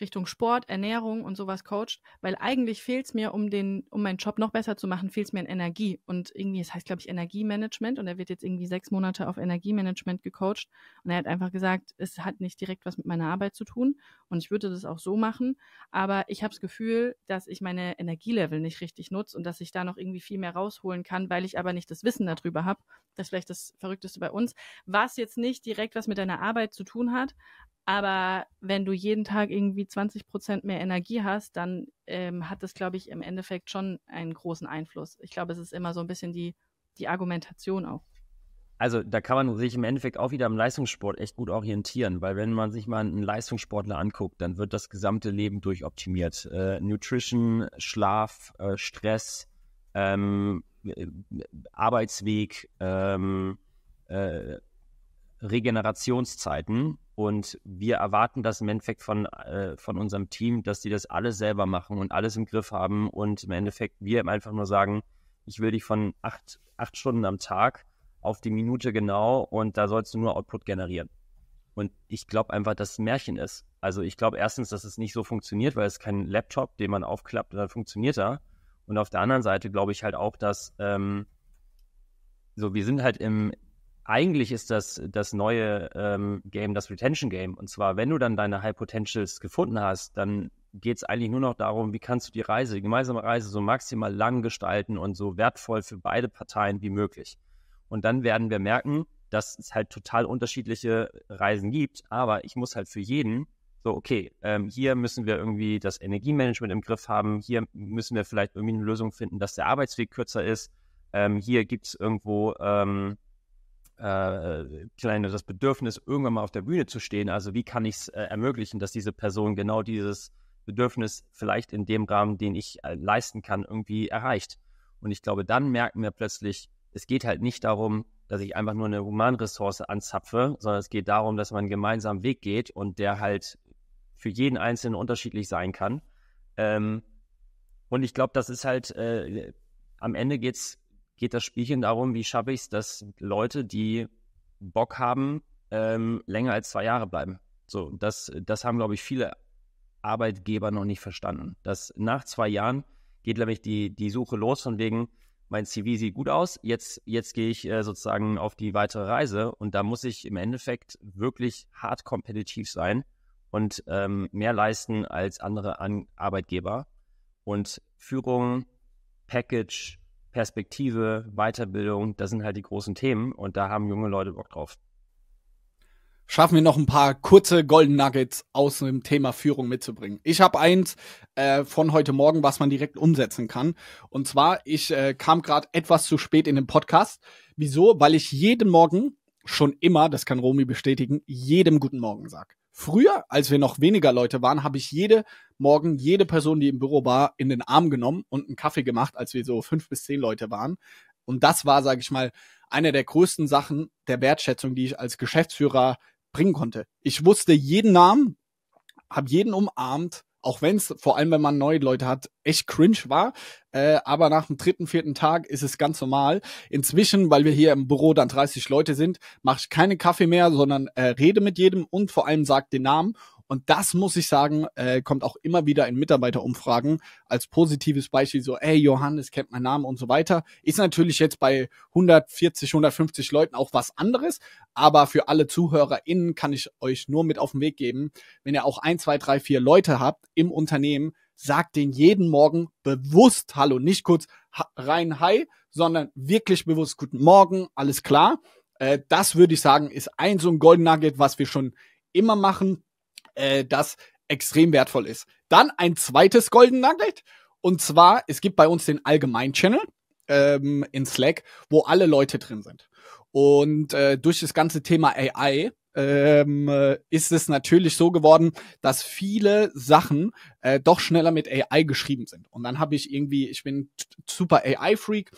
S2: Richtung Sport, Ernährung und sowas coacht, weil eigentlich fehlt es mir, um den, um meinen Job noch besser zu machen, fehlt es mir an Energie. Und irgendwie, es das heißt, glaube ich, Energiemanagement und er wird jetzt irgendwie sechs Monate auf Energiemanagement gecoacht und er hat einfach gesagt, es hat nicht direkt was mit meiner Arbeit zu tun und ich würde das auch so machen, aber ich habe das Gefühl, dass ich meine Energielevel nicht richtig nutze und dass ich da noch irgendwie viel mehr rausholen kann, weil ich aber nicht das Wissen darüber habe. Das ist vielleicht das Verrückteste bei uns, was jetzt nicht direkt was mit deiner Arbeit zu tun hat, aber wenn du jeden Tag irgendwie 20 Prozent mehr Energie hast, dann ähm, hat das, glaube ich, im Endeffekt schon einen großen Einfluss. Ich glaube, es ist immer so ein bisschen die, die Argumentation auch.
S1: Also da kann man sich im Endeffekt auch wieder am Leistungssport echt gut orientieren, weil wenn man sich mal einen Leistungssportler anguckt, dann wird das gesamte Leben durchoptimiert. Äh, Nutrition, Schlaf, äh, Stress, ähm, äh, Arbeitsweg, ähm, äh, Regenerationszeiten. Und wir erwarten das im Endeffekt von, äh, von unserem Team, dass die das alles selber machen und alles im Griff haben. Und im Endeffekt wir einfach nur sagen, ich will dich von acht, acht Stunden am Tag auf die Minute genau und da sollst du nur Output generieren. Und ich glaube einfach, dass es ein Märchen ist. Also ich glaube erstens, dass es nicht so funktioniert, weil es kein Laptop, den man aufklappt und dann funktioniert er. Und auf der anderen Seite glaube ich halt auch, dass ähm, so wir sind halt im, eigentlich ist das das neue ähm, Game, das Retention Game. Und zwar, wenn du dann deine High Potentials gefunden hast, dann geht es eigentlich nur noch darum, wie kannst du die Reise, die gemeinsame Reise so maximal lang gestalten und so wertvoll für beide Parteien wie möglich. Und dann werden wir merken, dass es halt total unterschiedliche Reisen gibt, aber ich muss halt für jeden so, okay, ähm, hier müssen wir irgendwie das Energiemanagement im Griff haben, hier müssen wir vielleicht irgendwie eine Lösung finden, dass der Arbeitsweg kürzer ist, ähm, hier gibt es irgendwo ähm, äh, kleine das Bedürfnis, irgendwann mal auf der Bühne zu stehen. Also wie kann ich es äh, ermöglichen, dass diese Person genau dieses Bedürfnis vielleicht in dem Rahmen, den ich äh, leisten kann, irgendwie erreicht. Und ich glaube, dann merken wir plötzlich, es geht halt nicht darum, dass ich einfach nur eine Humanressource anzapfe, sondern es geht darum, dass man einen gemeinsamen Weg geht und der halt für jeden Einzelnen unterschiedlich sein kann. Ähm, und ich glaube, das ist halt, äh, am Ende geht es geht das Spielchen darum, wie schaffe ich es, dass Leute, die Bock haben, ähm, länger als zwei Jahre bleiben. So, das, das haben, glaube ich, viele Arbeitgeber noch nicht verstanden. Dass nach zwei Jahren geht nämlich die, die Suche los von wegen, mein CV sieht gut aus, jetzt, jetzt gehe ich äh, sozusagen auf die weitere Reise und da muss ich im Endeffekt wirklich hart kompetitiv sein und ähm, mehr leisten als andere An Arbeitgeber. Und Führung, Package, Perspektive, Weiterbildung, das sind
S4: halt die großen Themen und da haben junge Leute Bock drauf. Schaffen wir noch ein paar kurze Golden Nuggets aus dem Thema Führung mitzubringen. Ich habe eins äh, von heute Morgen, was man direkt umsetzen kann. Und zwar, ich äh, kam gerade etwas zu spät in den Podcast. Wieso? Weil ich jeden Morgen schon immer, das kann Romy bestätigen, jedem guten Morgen sag. Früher, als wir noch weniger Leute waren, habe ich jede Morgen jede Person, die im Büro war, in den Arm genommen und einen Kaffee gemacht, als wir so fünf bis zehn Leute waren. Und das war, sage ich mal, eine der größten Sachen der Wertschätzung, die ich als Geschäftsführer bringen konnte. Ich wusste jeden Namen, habe jeden umarmt, auch wenn es, vor allem wenn man neue Leute hat, echt cringe war. Äh, aber nach dem dritten, vierten Tag ist es ganz normal. Inzwischen, weil wir hier im Büro dann 30 Leute sind, mache ich keinen Kaffee mehr, sondern äh, rede mit jedem und vor allem sag den Namen und das muss ich sagen, äh, kommt auch immer wieder in Mitarbeiterumfragen als positives Beispiel so, ey, Johannes kennt meinen Namen und so weiter. Ist natürlich jetzt bei 140, 150 Leuten auch was anderes, aber für alle ZuhörerInnen kann ich euch nur mit auf den Weg geben, wenn ihr auch ein, zwei, drei, vier Leute habt im Unternehmen, sagt den jeden Morgen bewusst Hallo, nicht kurz rein Hi, sondern wirklich bewusst Guten Morgen, alles klar. Äh, das würde ich sagen, ist ein so ein Golden Nugget, was wir schon immer machen äh, das extrem wertvoll ist. Dann ein zweites Golden Nugget. Und zwar, es gibt bei uns den Allgemein-Channel ähm, in Slack, wo alle Leute drin sind. Und äh, durch das ganze Thema AI ähm, äh, ist es natürlich so geworden, dass viele Sachen äh, doch schneller mit AI geschrieben sind. Und dann habe ich irgendwie, ich bin super AI-Freak,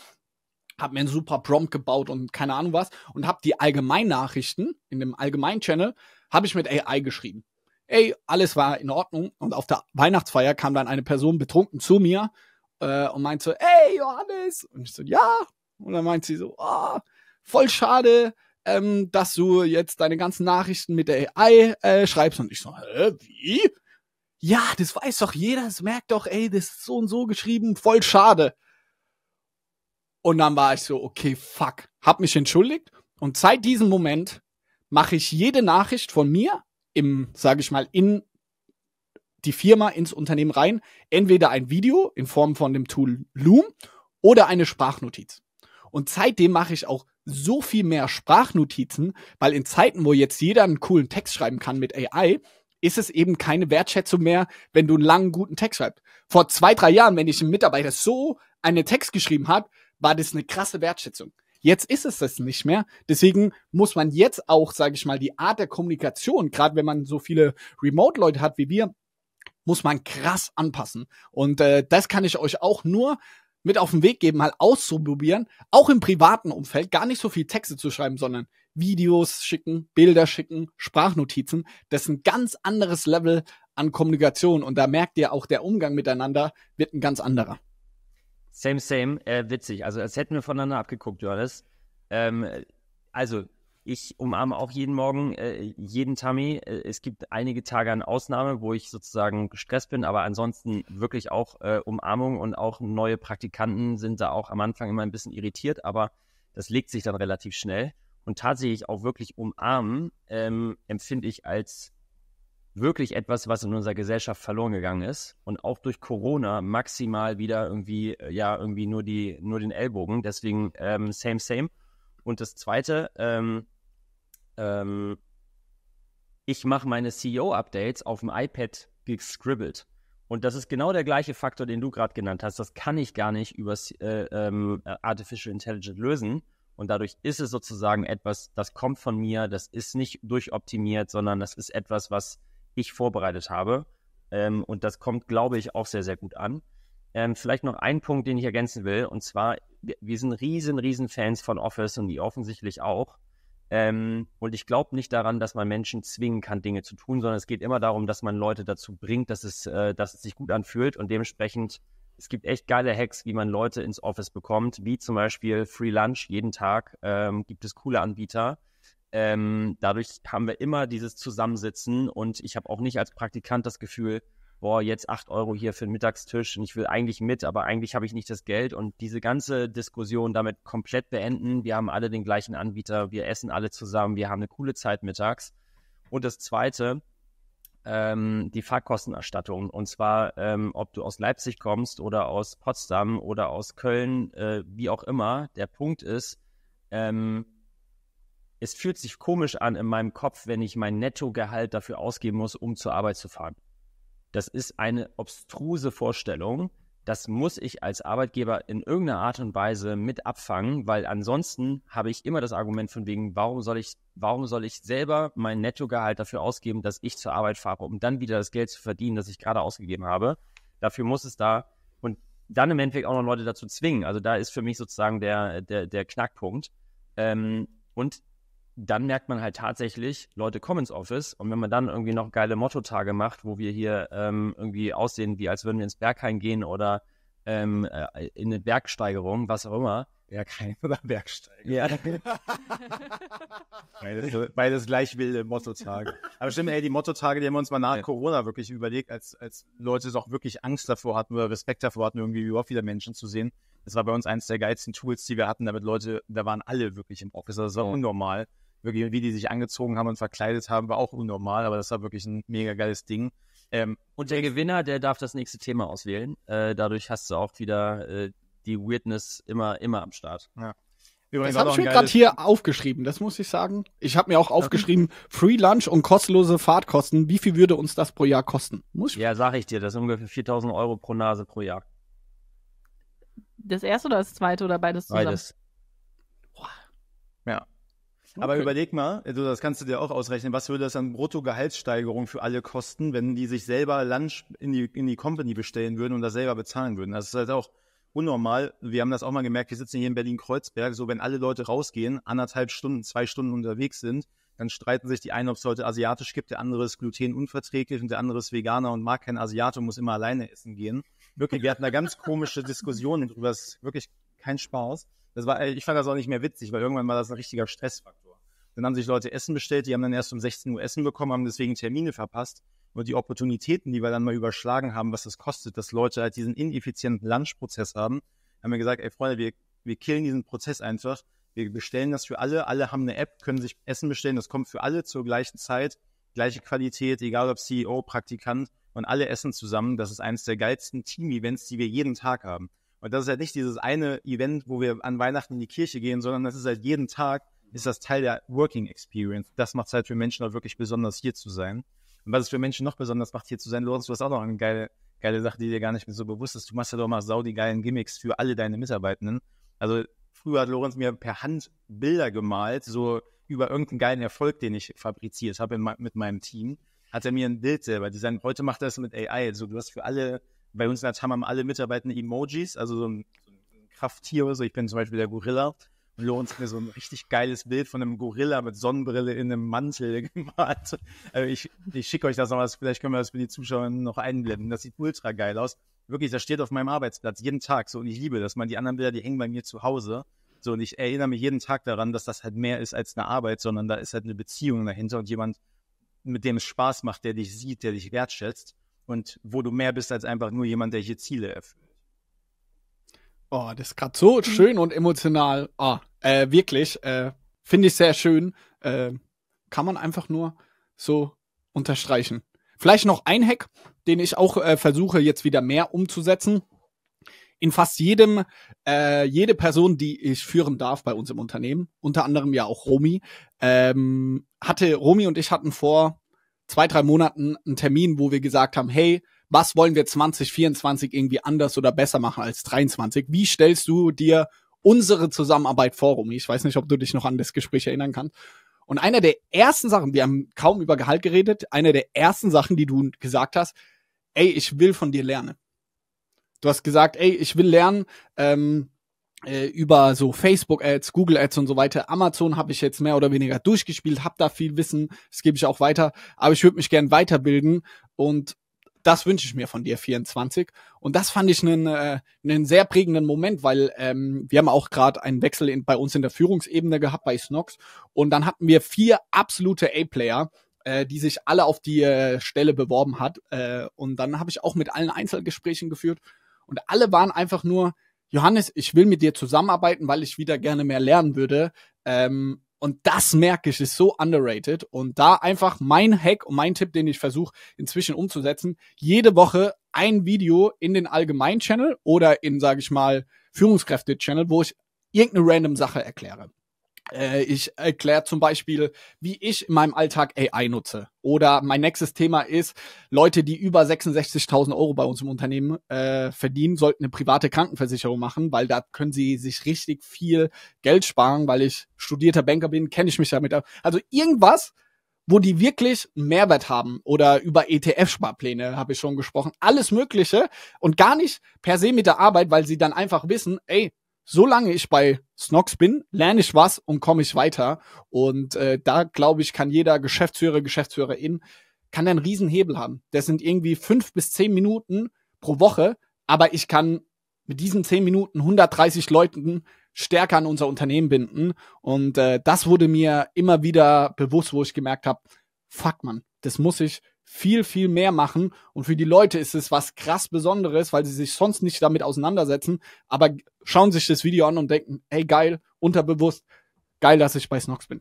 S4: habe mir einen super Prompt gebaut und keine Ahnung was und habe die Allgemein-Nachrichten in dem Allgemein-Channel habe ich mit AI geschrieben ey, alles war in Ordnung. Und auf der Weihnachtsfeier kam dann eine Person betrunken zu mir äh, und meinte so, ey, Johannes. Und ich so, ja. Und dann meint sie so, oh, voll schade, ähm, dass du jetzt deine ganzen Nachrichten mit der AI äh, schreibst. Und ich so, hä, wie? Ja, das weiß doch jeder, das merkt doch, ey, das ist so und so geschrieben, voll schade. Und dann war ich so, okay, fuck, hab mich entschuldigt. Und seit diesem Moment mache ich jede Nachricht von mir im, sage ich mal, in die Firma, ins Unternehmen rein, entweder ein Video in Form von dem Tool Loom oder eine Sprachnotiz. Und seitdem mache ich auch so viel mehr Sprachnotizen, weil in Zeiten, wo jetzt jeder einen coolen Text schreiben kann mit AI, ist es eben keine Wertschätzung mehr, wenn du einen langen, guten Text schreibst. Vor zwei, drei Jahren, wenn ich einem Mitarbeiter so einen Text geschrieben habe, war das eine krasse Wertschätzung. Jetzt ist es das nicht mehr. Deswegen muss man jetzt auch, sage ich mal, die Art der Kommunikation, gerade wenn man so viele Remote-Leute hat wie wir, muss man krass anpassen. Und äh, das kann ich euch auch nur mit auf den Weg geben, mal auszuprobieren, auch im privaten Umfeld, gar nicht so viel Texte zu schreiben, sondern Videos schicken, Bilder schicken, Sprachnotizen. Das ist ein ganz anderes Level an Kommunikation und da merkt ihr auch, der Umgang miteinander wird ein ganz anderer.
S1: Same, same. Äh, witzig. Also, als hätten wir voneinander abgeguckt, Johannes. Ähm, also, ich umarme auch jeden Morgen äh, jeden Tummy. Äh, es gibt einige Tage an Ausnahme, wo ich sozusagen gestresst bin, aber ansonsten wirklich auch äh, Umarmung und auch neue Praktikanten sind da auch am Anfang immer ein bisschen irritiert, aber das legt sich dann relativ schnell. Und tatsächlich auch wirklich umarmen ähm, empfinde ich als wirklich etwas, was in unserer Gesellschaft verloren gegangen ist und auch durch Corona maximal wieder irgendwie, äh, ja, irgendwie nur die, nur den Ellbogen. Deswegen ähm, same, same. Und das zweite, ähm, ähm, ich mache meine CEO-Updates auf dem iPad gescribbelt. Und das ist genau der gleiche Faktor, den du gerade genannt hast. Das kann ich gar nicht über äh, ähm, Artificial Intelligence lösen. Und dadurch ist es sozusagen etwas, das kommt von mir, das ist nicht durchoptimiert, sondern das ist etwas, was ich vorbereitet habe. Ähm, und das kommt, glaube ich, auch sehr, sehr gut an. Ähm, vielleicht noch ein Punkt, den ich ergänzen will. Und zwar, wir sind riesen, riesen Fans von Office und die offensichtlich auch. Ähm, und ich glaube nicht daran, dass man Menschen zwingen kann, Dinge zu tun, sondern es geht immer darum, dass man Leute dazu bringt, dass es, äh, dass es sich gut anfühlt. Und dementsprechend, es gibt echt geile Hacks, wie man Leute ins Office bekommt, wie zum Beispiel Free Lunch jeden Tag. Ähm, gibt es coole Anbieter. Ähm, dadurch haben wir immer dieses Zusammensitzen und ich habe auch nicht als Praktikant das Gefühl, boah, jetzt acht Euro hier für den Mittagstisch und ich will eigentlich mit, aber eigentlich habe ich nicht das Geld und diese ganze Diskussion damit komplett beenden. Wir haben alle den gleichen Anbieter, wir essen alle zusammen, wir haben eine coole Zeit mittags. Und das Zweite, ähm, die Fahrkostenerstattung. Und zwar, ähm, ob du aus Leipzig kommst oder aus Potsdam oder aus Köln, äh, wie auch immer. Der Punkt ist, ähm, es fühlt sich komisch an in meinem Kopf, wenn ich mein Nettogehalt dafür ausgeben muss, um zur Arbeit zu fahren. Das ist eine obstruse Vorstellung. Das muss ich als Arbeitgeber in irgendeiner Art und Weise mit abfangen, weil ansonsten habe ich immer das Argument von wegen, warum soll ich, warum soll ich selber mein Nettogehalt dafür ausgeben, dass ich zur Arbeit fahre, um dann wieder das Geld zu verdienen, das ich gerade ausgegeben habe. Dafür muss es da und dann im Endeffekt auch noch Leute dazu zwingen. Also da ist für mich sozusagen der, der, der Knackpunkt. Ähm, und dann merkt man halt tatsächlich, Leute kommen ins Office und wenn man dann irgendwie noch geile Motto-Tage macht, wo wir hier ähm, irgendwie aussehen, wie als würden wir ins Bergheim gehen oder ähm, äh, in eine Bergsteigerung, was auch immer. Bergheim
S3: oder Bergsteigerung.
S1: Ja. beides, beides gleich wilde Motto-Tage. Aber stimmt, ey, die
S3: Motto-Tage, die haben wir uns mal nach ja. Corona wirklich überlegt, als, als Leute es auch wirklich Angst davor hatten oder Respekt davor hatten, irgendwie überhaupt wieder Menschen zu sehen. Das war bei uns eines der geilsten Tools, die wir hatten, damit Leute, da waren alle wirklich im Office. Das war ja. unnormal wirklich, wie die sich angezogen haben und verkleidet haben, war auch unnormal, aber das war
S1: wirklich ein mega geiles Ding. Ähm, und der Gewinner, der darf das nächste Thema auswählen. Äh, dadurch hast du auch wieder äh, die Weirdness immer, immer am Start. Ja. das habe ich mir gerade
S4: hier aufgeschrieben, das muss ich sagen. Ich habe mir auch aufgeschrieben, Free Lunch und kostenlose Fahrtkosten. Wie viel würde uns das pro Jahr kosten?
S1: Muss ich? Ja, sage ich dir, das sind ungefähr 4000 Euro pro Nase pro Jahr.
S2: Das erste oder das zweite oder beides zusammen? Beides.
S3: Ja. Okay. Aber überleg mal, also das kannst du dir auch ausrechnen, was würde das an Bruttogehaltssteigerung für alle kosten, wenn die sich selber Lunch in die, in die Company bestellen würden und das selber bezahlen würden? Das ist halt auch unnormal. Wir haben das auch mal gemerkt, wir sitzen hier in Berlin-Kreuzberg, so wenn alle Leute rausgehen, anderthalb Stunden, zwei Stunden unterwegs sind, dann streiten sich die einen, ob es heute asiatisch gibt, der andere ist glutenunverträglich und der andere ist Veganer und mag kein Asiate und muss immer alleine essen gehen. Wirklich, wir hatten da ganz komische Diskussionen drüber, das ist wirklich kein Spaß. Das war, ich fand das auch nicht mehr witzig, weil irgendwann war das ein richtiger Stressfaktor. Dann haben sich Leute Essen bestellt, die haben dann erst um 16 Uhr Essen bekommen, haben deswegen Termine verpasst. Und die Opportunitäten, die wir dann mal überschlagen haben, was das kostet, dass Leute halt diesen ineffizienten Lunchprozess haben, haben wir gesagt, ey Freunde, wir, wir killen diesen Prozess einfach. Wir bestellen das für alle. Alle haben eine App, können sich Essen bestellen. Das kommt für alle zur gleichen Zeit, gleiche Qualität, egal ob CEO, Praktikant. Und alle essen zusammen. Das ist eines der geilsten Team-Events, die wir jeden Tag haben. Und das ist halt nicht dieses eine Event, wo wir an Weihnachten in die Kirche gehen, sondern das ist halt jeden Tag ist das Teil der Working Experience. Das macht es halt für Menschen auch wirklich besonders, hier zu sein. Und was es für Menschen noch besonders macht, hier zu sein, Lorenz, du hast auch noch eine geile, geile Sache, die dir gar nicht mehr so bewusst ist. Du machst ja doch mal sau die geilen Gimmicks für alle deine Mitarbeitenden. Also früher hat Lorenz mir per Hand Bilder gemalt, so über irgendeinen geilen Erfolg, den ich fabriziert habe mit meinem Team, hat er mir ein Bild selber designt. Heute macht er das mit AI. Also du hast für alle, bei uns in der TAM alle Mitarbeitenden Emojis, also so ein, so ein Krafttier oder so. Ich bin zum Beispiel der Gorilla. Und Lorenz mir so ein richtig geiles Bild von einem Gorilla mit Sonnenbrille in einem Mantel gemacht. Also ich, ich schicke euch das noch was, vielleicht können wir das für die Zuschauer noch einblenden. Das sieht ultra geil aus. Wirklich, das steht auf meinem Arbeitsplatz jeden Tag so und ich liebe das. Man, die anderen Bilder, die hängen bei mir zu Hause. So, und ich erinnere mich jeden Tag daran, dass das halt mehr ist als eine Arbeit, sondern da ist halt eine Beziehung dahinter und jemand, mit dem es Spaß macht, der dich sieht, der dich wertschätzt und wo du mehr bist als einfach nur jemand, der hier Ziele erfüllt.
S4: Oh, das ist gerade so mhm. schön und emotional. Oh, äh, wirklich, äh, finde ich sehr schön. Äh, kann man einfach nur so unterstreichen. Vielleicht noch ein Hack, den ich auch äh, versuche jetzt wieder mehr umzusetzen. In fast jedem, äh, jede Person, die ich führen darf bei uns im Unternehmen, unter anderem ja auch Romy, ähm, hatte Romy und ich hatten vor zwei, drei Monaten einen Termin, wo wir gesagt haben, hey, was wollen wir 2024 irgendwie anders oder besser machen als 23? Wie stellst du dir unsere Zusammenarbeit vor, Rumi? Ich weiß nicht, ob du dich noch an das Gespräch erinnern kannst. Und einer der ersten Sachen, wir haben kaum über Gehalt geredet, einer der ersten Sachen, die du gesagt hast, ey, ich will von dir lernen. Du hast gesagt, ey, ich will lernen ähm, äh, über so Facebook-Ads, Google-Ads und so weiter. Amazon habe ich jetzt mehr oder weniger durchgespielt, habe da viel Wissen, das gebe ich auch weiter, aber ich würde mich gern weiterbilden und das wünsche ich mir von dir, 24. Und das fand ich einen, äh, einen sehr prägenden Moment, weil ähm, wir haben auch gerade einen Wechsel in, bei uns in der Führungsebene gehabt bei Snox. Und dann hatten wir vier absolute A-Player, äh, die sich alle auf die äh, Stelle beworben hat. Äh, und dann habe ich auch mit allen Einzelgesprächen geführt. Und alle waren einfach nur, Johannes, ich will mit dir zusammenarbeiten, weil ich wieder gerne mehr lernen würde. Ähm, und das merke ich, ist so underrated. Und da einfach mein Hack und mein Tipp, den ich versuche inzwischen umzusetzen, jede Woche ein Video in den Allgemein-Channel oder in, sage ich mal, Führungskräfte-Channel, wo ich irgendeine random Sache erkläre. Äh, ich erkläre zum Beispiel, wie ich in meinem Alltag AI nutze. Oder mein nächstes Thema ist, Leute, die über 66.000 Euro bei uns im Unternehmen äh, verdienen, sollten eine private Krankenversicherung machen, weil da können sie sich richtig viel Geld sparen, weil ich studierter Banker bin, kenne ich mich damit. Also irgendwas, wo die wirklich Mehrwert haben oder über ETF-Sparpläne habe ich schon gesprochen, alles Mögliche und gar nicht per se mit der Arbeit, weil sie dann einfach wissen, ey, solange ich bei Snox bin, lerne ich was und komme ich weiter. Und äh, da, glaube ich, kann jeder Geschäftsführer, Geschäftsführerin, kann einen riesen Hebel haben. Das sind irgendwie fünf bis zehn Minuten pro Woche, aber ich kann mit diesen zehn Minuten 130 Leuten stärker an unser Unternehmen binden. Und äh, das wurde mir immer wieder bewusst, wo ich gemerkt habe, fuck man, das muss ich viel, viel mehr machen. Und für die Leute ist es was krass Besonderes, weil sie sich sonst nicht damit auseinandersetzen, aber schauen sich das Video an und denken, hey geil, unterbewusst, geil, dass ich bei Snox bin.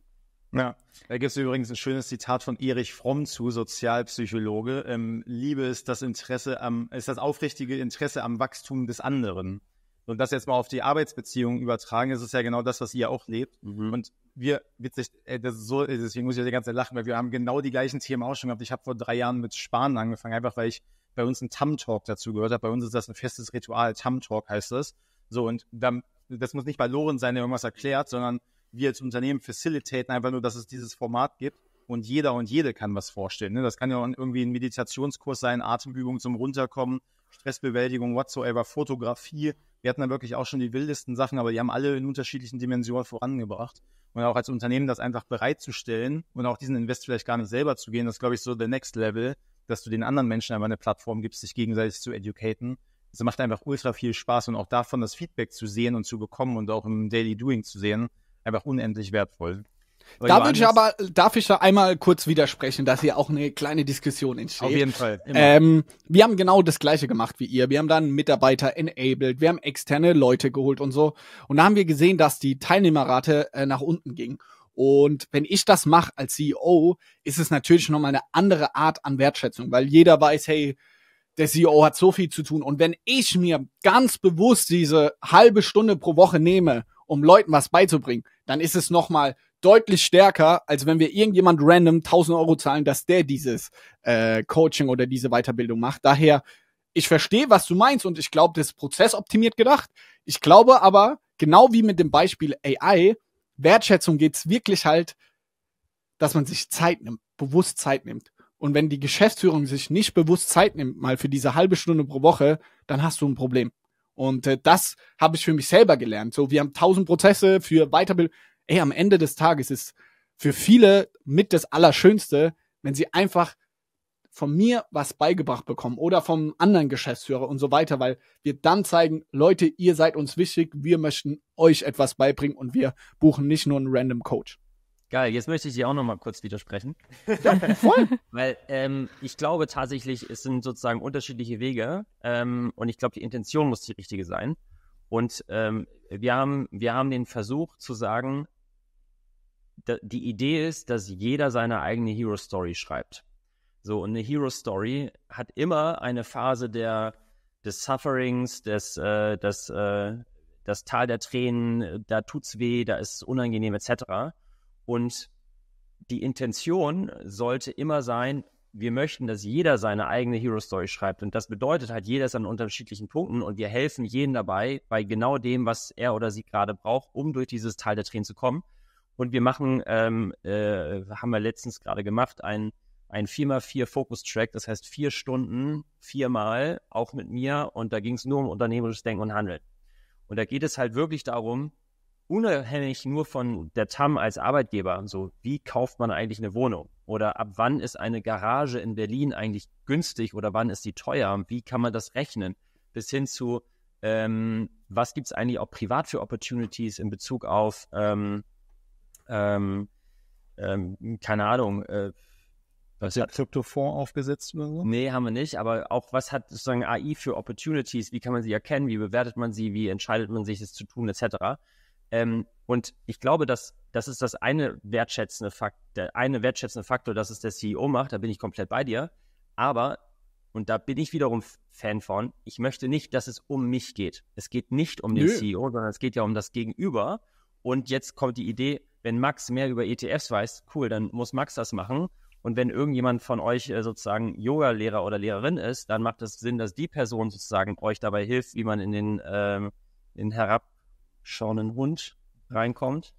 S4: Ja,
S3: da gibt es übrigens ein schönes Zitat von Erich Fromm zu, Sozialpsychologe. Ähm, Liebe ist das Interesse am, ist das aufrichtige Interesse am Wachstum des anderen. Und das jetzt mal auf die Arbeitsbeziehungen übertragen, ist es ja genau das, was ihr auch lebt. Mhm. Und wir, witzig, äh, das ist so, deswegen muss ich ja die ganze Zeit lachen, weil wir haben genau die gleichen Themen auch schon gehabt. Ich habe vor drei Jahren mit Spahn angefangen, einfach weil ich bei uns einen Tam-Talk dazu gehört habe. Bei uns ist das ein festes Ritual, Tam-Talk heißt das. So, und dann, das muss nicht bei Loren sein, der irgendwas erklärt, sondern wir als Unternehmen facilitaten einfach nur, dass es dieses Format gibt und jeder und jede kann was vorstellen. Ne? Das kann ja auch irgendwie ein Meditationskurs sein, Atemübungen zum Runterkommen, Stressbewältigung, whatsoever, Fotografie, wir hatten da wirklich auch schon die wildesten Sachen, aber die haben alle in unterschiedlichen Dimensionen vorangebracht. Und auch als Unternehmen das einfach bereitzustellen und auch diesen Invest vielleicht gar nicht selber zu gehen, das ist, glaube ich, so der Next Level, dass du den anderen Menschen einfach eine Plattform gibst, sich gegenseitig zu educaten. Es macht einfach ultra viel Spaß und auch davon das Feedback zu sehen und zu bekommen und auch im Daily Doing zu sehen, einfach unendlich wertvoll da würde ich aber,
S4: darf ich da einmal kurz widersprechen, dass hier auch eine kleine Diskussion entsteht. Auf jeden Fall. Ähm, wir haben genau das gleiche gemacht wie ihr. Wir haben dann Mitarbeiter enabled, wir haben externe Leute geholt und so. Und da haben wir gesehen, dass die Teilnehmerrate äh, nach unten ging. Und wenn ich das mache als CEO, ist es natürlich nochmal eine andere Art an Wertschätzung, weil jeder weiß, hey, der CEO hat so viel zu tun. Und wenn ich mir ganz bewusst diese halbe Stunde pro Woche nehme, um Leuten was beizubringen, dann ist es nochmal deutlich stärker, als wenn wir irgendjemand random 1000 Euro zahlen, dass der dieses äh, Coaching oder diese Weiterbildung macht. Daher, ich verstehe, was du meinst und ich glaube, das ist prozessoptimiert gedacht. Ich glaube aber, genau wie mit dem Beispiel AI, Wertschätzung geht's wirklich halt, dass man sich Zeit nimmt, bewusst Zeit nimmt. Und wenn die Geschäftsführung sich nicht bewusst Zeit nimmt, mal für diese halbe Stunde pro Woche, dann hast du ein Problem. Und äh, das habe ich für mich selber gelernt. So, wir haben tausend Prozesse für Weiterbildung ey, am Ende des Tages ist für viele mit das Allerschönste, wenn sie einfach von mir was beigebracht bekommen oder vom anderen Geschäftsführer und so weiter, weil wir dann zeigen, Leute, ihr seid uns wichtig, wir möchten euch etwas beibringen und wir buchen nicht nur einen random Coach.
S1: Geil, jetzt möchte ich dir auch nochmal kurz widersprechen. Ja, voll. weil ähm, ich glaube tatsächlich, es sind sozusagen unterschiedliche Wege ähm, und ich glaube, die Intention muss die richtige sein. Und ähm, wir, haben, wir haben den Versuch zu sagen, die Idee ist, dass jeder seine eigene Hero Story schreibt. So, und eine Hero Story hat immer eine Phase der, des Sufferings, des, äh, des, äh, das Tal der Tränen, da tut's weh, da ist es unangenehm, etc. Und die Intention sollte immer sein, wir möchten, dass jeder seine eigene Hero Story schreibt. Und das bedeutet halt, jeder ist an unterschiedlichen Punkten und wir helfen jedem dabei, bei genau dem, was er oder sie gerade braucht, um durch dieses Tal der Tränen zu kommen. Und wir machen, ähm, äh, haben wir letztens gerade gemacht, ein, ein 4x4 Focus-Track, das heißt vier Stunden, viermal, auch mit mir. Und da ging es nur um unternehmerisches Denken und Handeln. Und da geht es halt wirklich darum, unabhängig nur von der TAM als Arbeitgeber, so wie kauft man eigentlich eine Wohnung? Oder ab wann ist eine Garage in Berlin eigentlich günstig oder wann ist die teuer? Wie kann man das rechnen? Bis hin zu, ähm, was gibt es eigentlich auch privat für Opportunities in Bezug auf ähm, ähm, ähm, keine Ahnung, äh, was hat Kryptofonds
S3: aufgesetzt oder so?
S1: Nee, haben wir nicht. Aber auch was hat sozusagen AI für Opportunities? Wie kann man sie erkennen? Wie bewertet man sie? Wie entscheidet man sich, es zu tun, etc. Ähm, und ich glaube, dass das ist das eine wertschätzende Fakt, der eine wertschätzende Faktor, dass es der CEO macht. Da bin ich komplett bei dir. Aber und da bin ich wiederum Fan von. Ich möchte nicht, dass es um mich geht. Es geht nicht um den Nö. CEO, sondern es geht ja um das Gegenüber. Und jetzt kommt die Idee, wenn Max mehr über ETFs weiß, cool, dann muss Max das machen. Und wenn irgendjemand von euch äh, sozusagen Yoga-Lehrer oder Lehrerin ist, dann macht es Sinn, dass die Person sozusagen euch dabei hilft, wie man in den, ähm, in herabschauenden Hund reinkommt.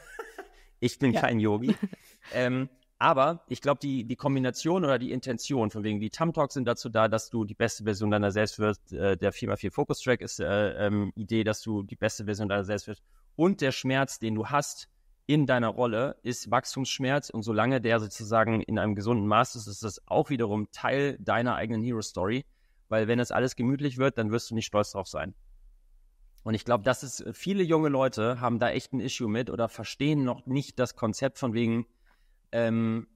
S1: ich bin ja. kein Yogi. ähm, aber ich glaube, die, die Kombination oder die Intention, von wegen die Tam-Talks sind dazu da, dass du die beste Version deiner selbst wirst. Äh, der 4x4 Focus Track ist äh, ähm, Idee, dass du die beste Version deiner selbst wirst. Und der Schmerz, den du hast, in deiner Rolle ist Wachstumsschmerz und solange der sozusagen in einem gesunden Maß ist, ist das auch wiederum Teil deiner eigenen Hero Story, weil wenn das alles gemütlich wird, dann wirst du nicht stolz drauf sein. Und ich glaube, das ist, äh, viele junge Leute haben da echt ein Issue mit oder verstehen noch nicht das Konzept von wegen, ähm,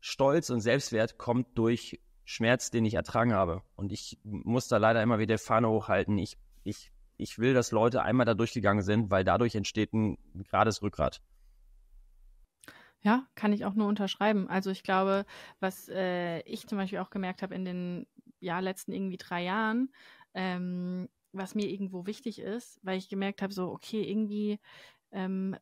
S1: Stolz und Selbstwert kommt durch Schmerz, den ich ertragen habe. Und ich muss da leider immer wieder Fahne hochhalten. Ich, ich, ich will, dass Leute einmal da durchgegangen sind, weil dadurch entsteht ein gerades Rückgrat.
S2: Ja, kann ich auch nur unterschreiben. Also ich glaube, was äh, ich zum Beispiel auch gemerkt habe in den ja, letzten irgendwie drei Jahren, ähm, was mir irgendwo wichtig ist, weil ich gemerkt habe, so, okay, irgendwie ähm,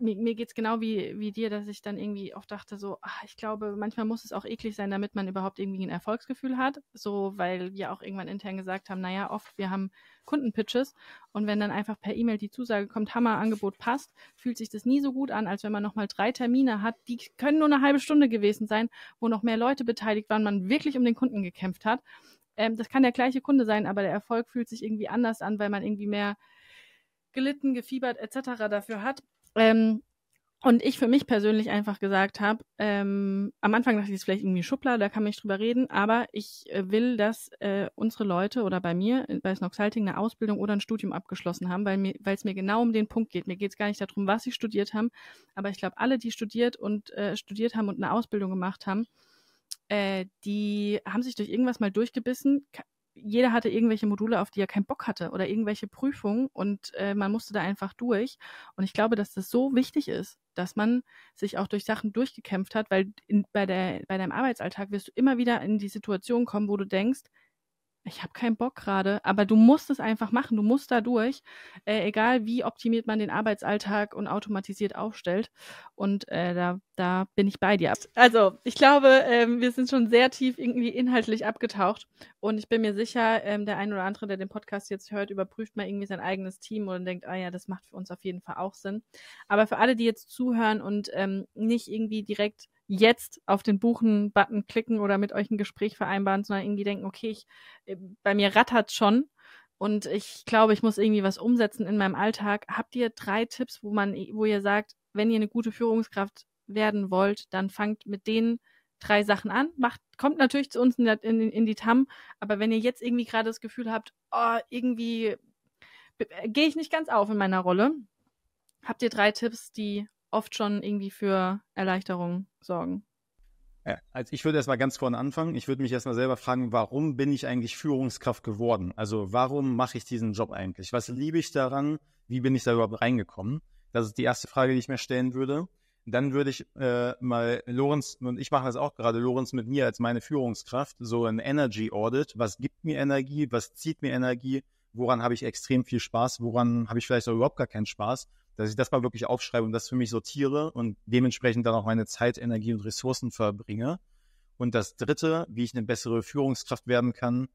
S2: mir, mir geht es genau wie, wie dir, dass ich dann irgendwie auch dachte, so, ach, ich glaube, manchmal muss es auch eklig sein, damit man überhaupt irgendwie ein Erfolgsgefühl hat. So, weil wir auch irgendwann intern gesagt haben, naja, oft wir haben Kundenpitches und wenn dann einfach per E-Mail die Zusage kommt, Hammer, Angebot passt, fühlt sich das nie so gut an, als wenn man nochmal drei Termine hat, die können nur eine halbe Stunde gewesen sein, wo noch mehr Leute beteiligt waren, man wirklich um den Kunden gekämpft hat. Ähm, das kann der gleiche Kunde sein, aber der Erfolg fühlt sich irgendwie anders an, weil man irgendwie mehr gelitten, gefiebert etc. dafür hat. Ähm, und ich für mich persönlich einfach gesagt habe, ähm, am Anfang dachte ich, es vielleicht irgendwie Schublade, da kann man nicht drüber reden, aber ich äh, will, dass äh, unsere Leute oder bei mir, äh, bei Snox Halting, eine Ausbildung oder ein Studium abgeschlossen haben, weil es mir genau um den Punkt geht. Mir geht es gar nicht darum, was sie studiert haben, aber ich glaube, alle, die studiert und äh, studiert haben und eine Ausbildung gemacht haben, äh, die haben sich durch irgendwas mal durchgebissen, jeder hatte irgendwelche Module, auf die er keinen Bock hatte oder irgendwelche Prüfungen und äh, man musste da einfach durch. Und ich glaube, dass das so wichtig ist, dass man sich auch durch Sachen durchgekämpft hat, weil in, bei, der, bei deinem Arbeitsalltag wirst du immer wieder in die Situation kommen, wo du denkst, ich habe keinen Bock gerade, aber du musst es einfach machen, du musst da durch, äh, egal wie optimiert man den Arbeitsalltag und automatisiert aufstellt. Und äh, da, da bin ich bei dir. Also, ich glaube, ähm, wir sind schon sehr tief irgendwie inhaltlich abgetaucht und ich bin mir sicher, ähm, der ein oder andere, der den Podcast jetzt hört, überprüft mal irgendwie sein eigenes Team und denkt, ah ja, das macht für uns auf jeden Fall auch Sinn. Aber für alle, die jetzt zuhören und ähm, nicht irgendwie direkt jetzt auf den Buchen-Button klicken oder mit euch ein Gespräch vereinbaren, sondern irgendwie denken, okay, ich, äh, bei mir rattert schon und ich glaube, ich muss irgendwie was umsetzen in meinem Alltag. Habt ihr drei Tipps, wo man, wo ihr sagt, wenn ihr eine gute Führungskraft werden wollt, dann fangt mit den drei Sachen an. Macht, kommt natürlich zu uns in, in, in die TAM, aber wenn ihr jetzt irgendwie gerade das Gefühl habt, oh, irgendwie äh, gehe ich nicht ganz auf in meiner Rolle, habt ihr drei Tipps, die oft schon irgendwie für Erleichterung sorgen.
S3: Ja, also ich würde erstmal ganz vorne anfangen. Ich würde mich erstmal selber fragen, warum bin ich eigentlich Führungskraft geworden? Also warum mache ich diesen Job eigentlich? Was liebe ich daran? Wie bin ich da überhaupt reingekommen? Das ist die erste Frage, die ich mir stellen würde. Dann würde ich äh, mal Lorenz, und ich mache das auch gerade, Lorenz mit mir als meine Führungskraft, so ein Energy Audit. Was gibt mir Energie? Was zieht mir Energie? Woran habe ich extrem viel Spaß? Woran habe ich vielleicht auch überhaupt gar keinen Spaß? dass ich das mal wirklich aufschreibe und das für mich sortiere und dementsprechend dann auch meine Zeit, Energie und Ressourcen verbringe. Und das dritte, wie ich eine bessere Führungskraft werden kann,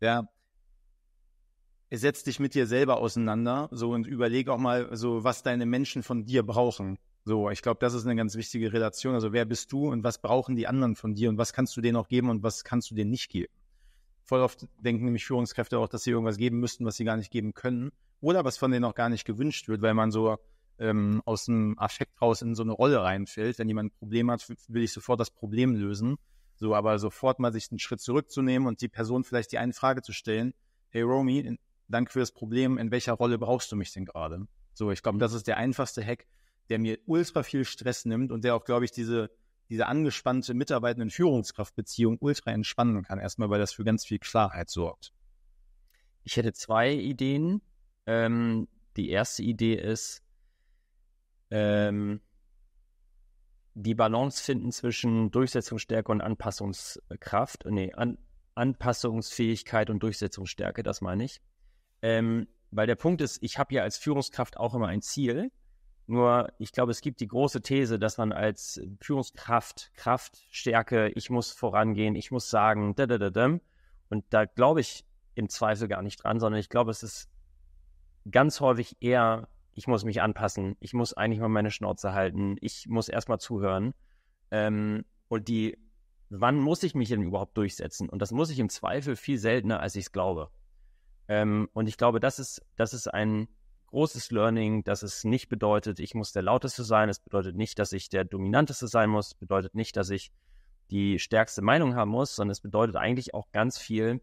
S3: ja, setz dich mit dir selber auseinander, so und überlege auch mal so, was deine Menschen von dir brauchen. So, ich glaube, das ist eine ganz wichtige Relation. Also, wer bist du und was brauchen die anderen von dir und was kannst du denen auch geben und was kannst du denen nicht geben? Voll oft denken nämlich Führungskräfte auch, dass sie irgendwas geben müssten, was sie gar nicht geben können oder was von denen auch gar nicht gewünscht wird, weil man so ähm, aus dem Affekt raus in so eine Rolle reinfällt. Wenn jemand ein Problem hat, will ich sofort das Problem lösen. So, aber sofort mal sich einen Schritt zurückzunehmen und die Person vielleicht die eine Frage zu stellen. Hey Romy, danke für das Problem. In welcher Rolle brauchst du mich denn gerade? So, ich glaube, mhm. das ist der einfachste Hack, der mir ultra viel Stress nimmt und der auch, glaube ich, diese diese angespannte mitarbeitenden Führungskraftbeziehung ultra entspannen kann. Erstmal, weil das für ganz viel Klarheit sorgt. Ich hätte zwei Ideen.
S1: Ähm, die erste Idee ist, ähm, die Balance finden zwischen Durchsetzungsstärke und Anpassungskraft, äh, nee, An Anpassungsfähigkeit und Durchsetzungsstärke, das meine ich. Ähm, weil der Punkt ist, ich habe ja als Führungskraft auch immer ein Ziel nur ich glaube, es gibt die große These, dass man als Führungskraft, Kraftstärke, ich muss vorangehen, ich muss sagen, da, da, da, da. Und da glaube ich im Zweifel gar nicht dran, sondern ich glaube, es ist ganz häufig eher, ich muss mich anpassen, ich muss eigentlich mal meine Schnauze halten, ich muss erstmal zuhören. Ähm, und die, wann muss ich mich denn überhaupt durchsetzen? Und das muss ich im Zweifel viel seltener, als ich es glaube. Ähm, und ich glaube, das ist, das ist ein großes Learning, dass es nicht bedeutet, ich muss der lauteste sein, es bedeutet nicht, dass ich der dominanteste sein muss, es bedeutet nicht, dass ich die stärkste Meinung haben muss, sondern es bedeutet eigentlich auch ganz viel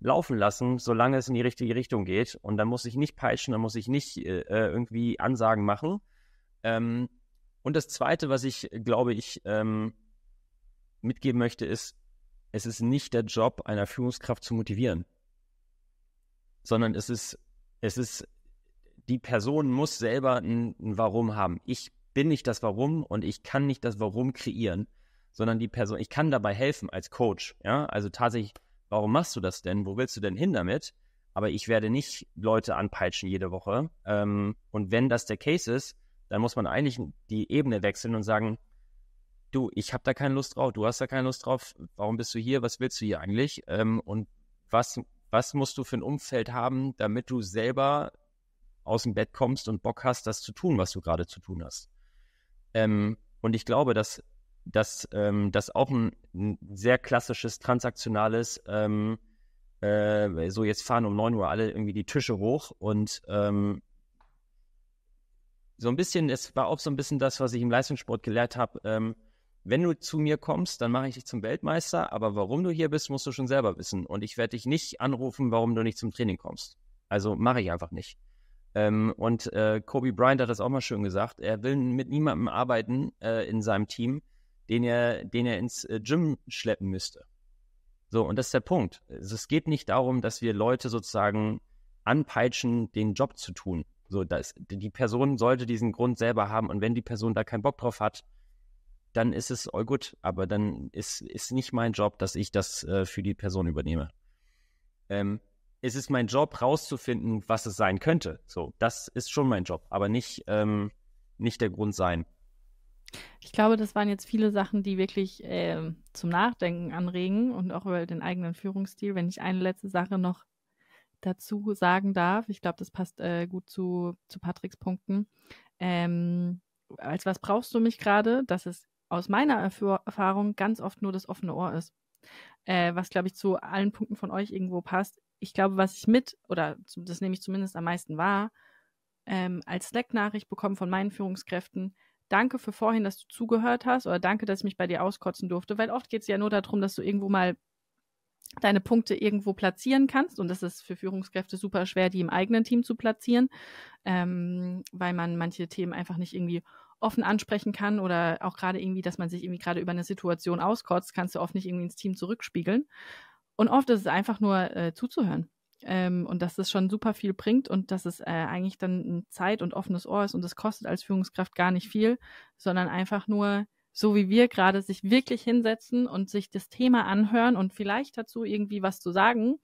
S1: laufen lassen, solange es in die richtige Richtung geht. Und dann muss ich nicht peitschen, dann muss ich nicht äh, äh irgendwie Ansagen machen. Ähm, und das Zweite, was ich, glaube ich, ähm, mitgeben möchte, ist, es ist nicht der Job einer Führungskraft zu motivieren, sondern es ist, es ist die Person muss selber ein, ein Warum haben. Ich bin nicht das Warum und ich kann nicht das Warum kreieren, sondern die Person, ich kann dabei helfen als Coach. Ja, also tatsächlich, warum machst du das denn? Wo willst du denn hin damit? Aber ich werde nicht Leute anpeitschen jede Woche. Ähm, und wenn das der Case ist, dann muss man eigentlich die Ebene wechseln und sagen, du, ich habe da keine Lust drauf, du hast da keine Lust drauf, warum bist du hier, was willst du hier eigentlich? Ähm, und was, was musst du für ein Umfeld haben, damit du selber aus dem Bett kommst und Bock hast, das zu tun, was du gerade zu tun hast. Ähm, und ich glaube, dass, dass ähm, das auch ein, ein, sehr klassisches, transaktionales, ähm, äh, so jetzt fahren um 9 Uhr alle irgendwie die Tische hoch und ähm, so ein bisschen, es war auch so ein bisschen das, was ich im Leistungssport gelehrt habe. Ähm, wenn du zu mir kommst, dann mache ich dich zum Weltmeister, aber warum du hier bist, musst du schon selber wissen. Und ich werde dich nicht anrufen, warum du nicht zum Training kommst. Also mache ich einfach nicht. Ähm, und äh, Kobe Bryant hat das auch mal schön gesagt. Er will mit niemandem arbeiten äh, in seinem Team, den er, den er ins äh, Gym schleppen müsste. So, und das ist der Punkt. Also, es geht nicht darum, dass wir Leute sozusagen anpeitschen, den Job zu tun. So, das, die Person sollte diesen Grund selber haben. Und wenn die Person da keinen Bock drauf hat, dann ist es all gut. Aber dann ist, ist nicht mein Job, dass ich das äh, für die Person übernehme. Ähm, es ist mein Job, rauszufinden, was es sein könnte. So, das ist schon mein Job, aber nicht, ähm, nicht der Grund sein.
S2: Ich glaube, das waren jetzt viele Sachen, die wirklich äh, zum Nachdenken anregen und auch über den eigenen Führungsstil. Wenn ich eine letzte Sache noch dazu sagen darf, ich glaube, das passt äh, gut zu, zu Patricks Punkten. Ähm, als was brauchst du mich gerade? Dass es aus meiner Erfahrung ganz oft nur das offene Ohr ist. Äh, was, glaube ich, zu allen Punkten von euch irgendwo passt ich glaube, was ich mit, oder das nehme ich zumindest am meisten wahr, ähm, als Slack-Nachricht bekommen von meinen Führungskräften, danke für vorhin, dass du zugehört hast oder danke, dass ich mich bei dir auskotzen durfte, weil oft geht es ja nur darum, dass du irgendwo mal deine Punkte irgendwo platzieren kannst. Und das ist für Führungskräfte super schwer, die im eigenen Team zu platzieren, ähm, weil man manche Themen einfach nicht irgendwie offen ansprechen kann oder auch gerade irgendwie, dass man sich irgendwie gerade über eine Situation auskotzt, kannst du oft nicht irgendwie ins Team zurückspiegeln. Und oft ist es einfach nur äh, zuzuhören. Ähm, und dass es schon super viel bringt und dass es äh, eigentlich dann Zeit und offenes Ohr ist und es kostet als Führungskraft gar nicht viel, sondern einfach nur so wie wir gerade sich wirklich hinsetzen und sich das Thema anhören und vielleicht dazu irgendwie was zu sagen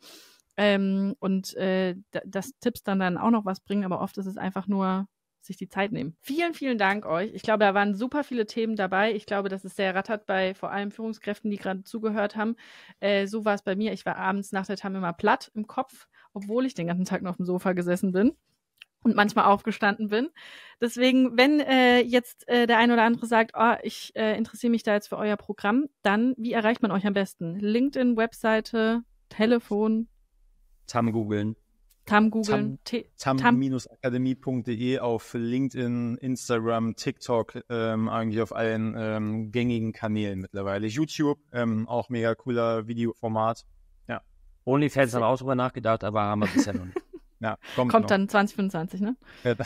S2: ähm, und äh, dass Tipps dann dann auch noch was bringen, aber oft ist es einfach nur sich die Zeit nehmen. Vielen, vielen Dank euch. Ich glaube, da waren super viele Themen dabei. Ich glaube, das ist sehr rattert bei vor allem Führungskräften, die gerade zugehört haben. Äh, so war es bei mir. Ich war abends nach der Tam immer platt im Kopf, obwohl ich den ganzen Tag noch auf dem Sofa gesessen bin und manchmal aufgestanden bin. Deswegen, wenn äh, jetzt äh, der ein oder andere sagt, oh, ich äh, interessiere mich da jetzt für euer Programm, dann wie erreicht man euch am besten? LinkedIn, Webseite, Telefon?
S1: Tam googeln.
S3: Tam googeln. Tam-akademie.de auf LinkedIn, Instagram, TikTok, ähm, eigentlich auf allen ähm, gängigen Kanälen mittlerweile. YouTube, ähm, auch mega cooler
S1: Videoformat. Ja. OnlyFans haben auch drüber nachgedacht, aber haben wir bisher noch nicht. Ja, kommt,
S2: kommt dann 2025, ne?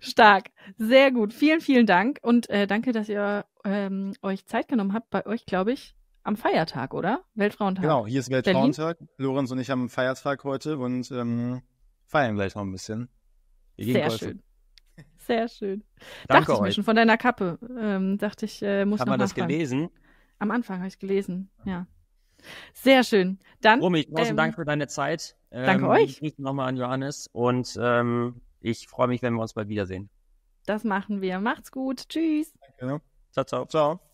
S2: Stark, sehr gut. Vielen, vielen Dank und äh, danke, dass ihr ähm, euch Zeit genommen habt. Bei euch, glaube ich, am Feiertag, oder? Weltfrauentag. Genau, hier ist Weltfrauentag.
S3: Berlin? Lorenz und ich haben einen Feiertag heute und ähm, feiern gleich noch ein bisschen. Sehr Kreuze. schön.
S2: Sehr schön. Danke dachte euch. ich mir schon von deiner Kappe. Ähm, dachte ich, äh, muss Haben wir das gelesen? Am Anfang habe ich gelesen, ja. Sehr schön. Dann. Romy, großen ähm, Dank für deine Zeit. Ähm, danke euch.
S1: Ich nochmal an Johannes und ähm, ich freue mich, wenn wir uns bald wiedersehen.
S2: Das machen wir. Macht's gut. Tschüss.
S4: Danke. Ne?
S1: Ciao, ciao. Ciao.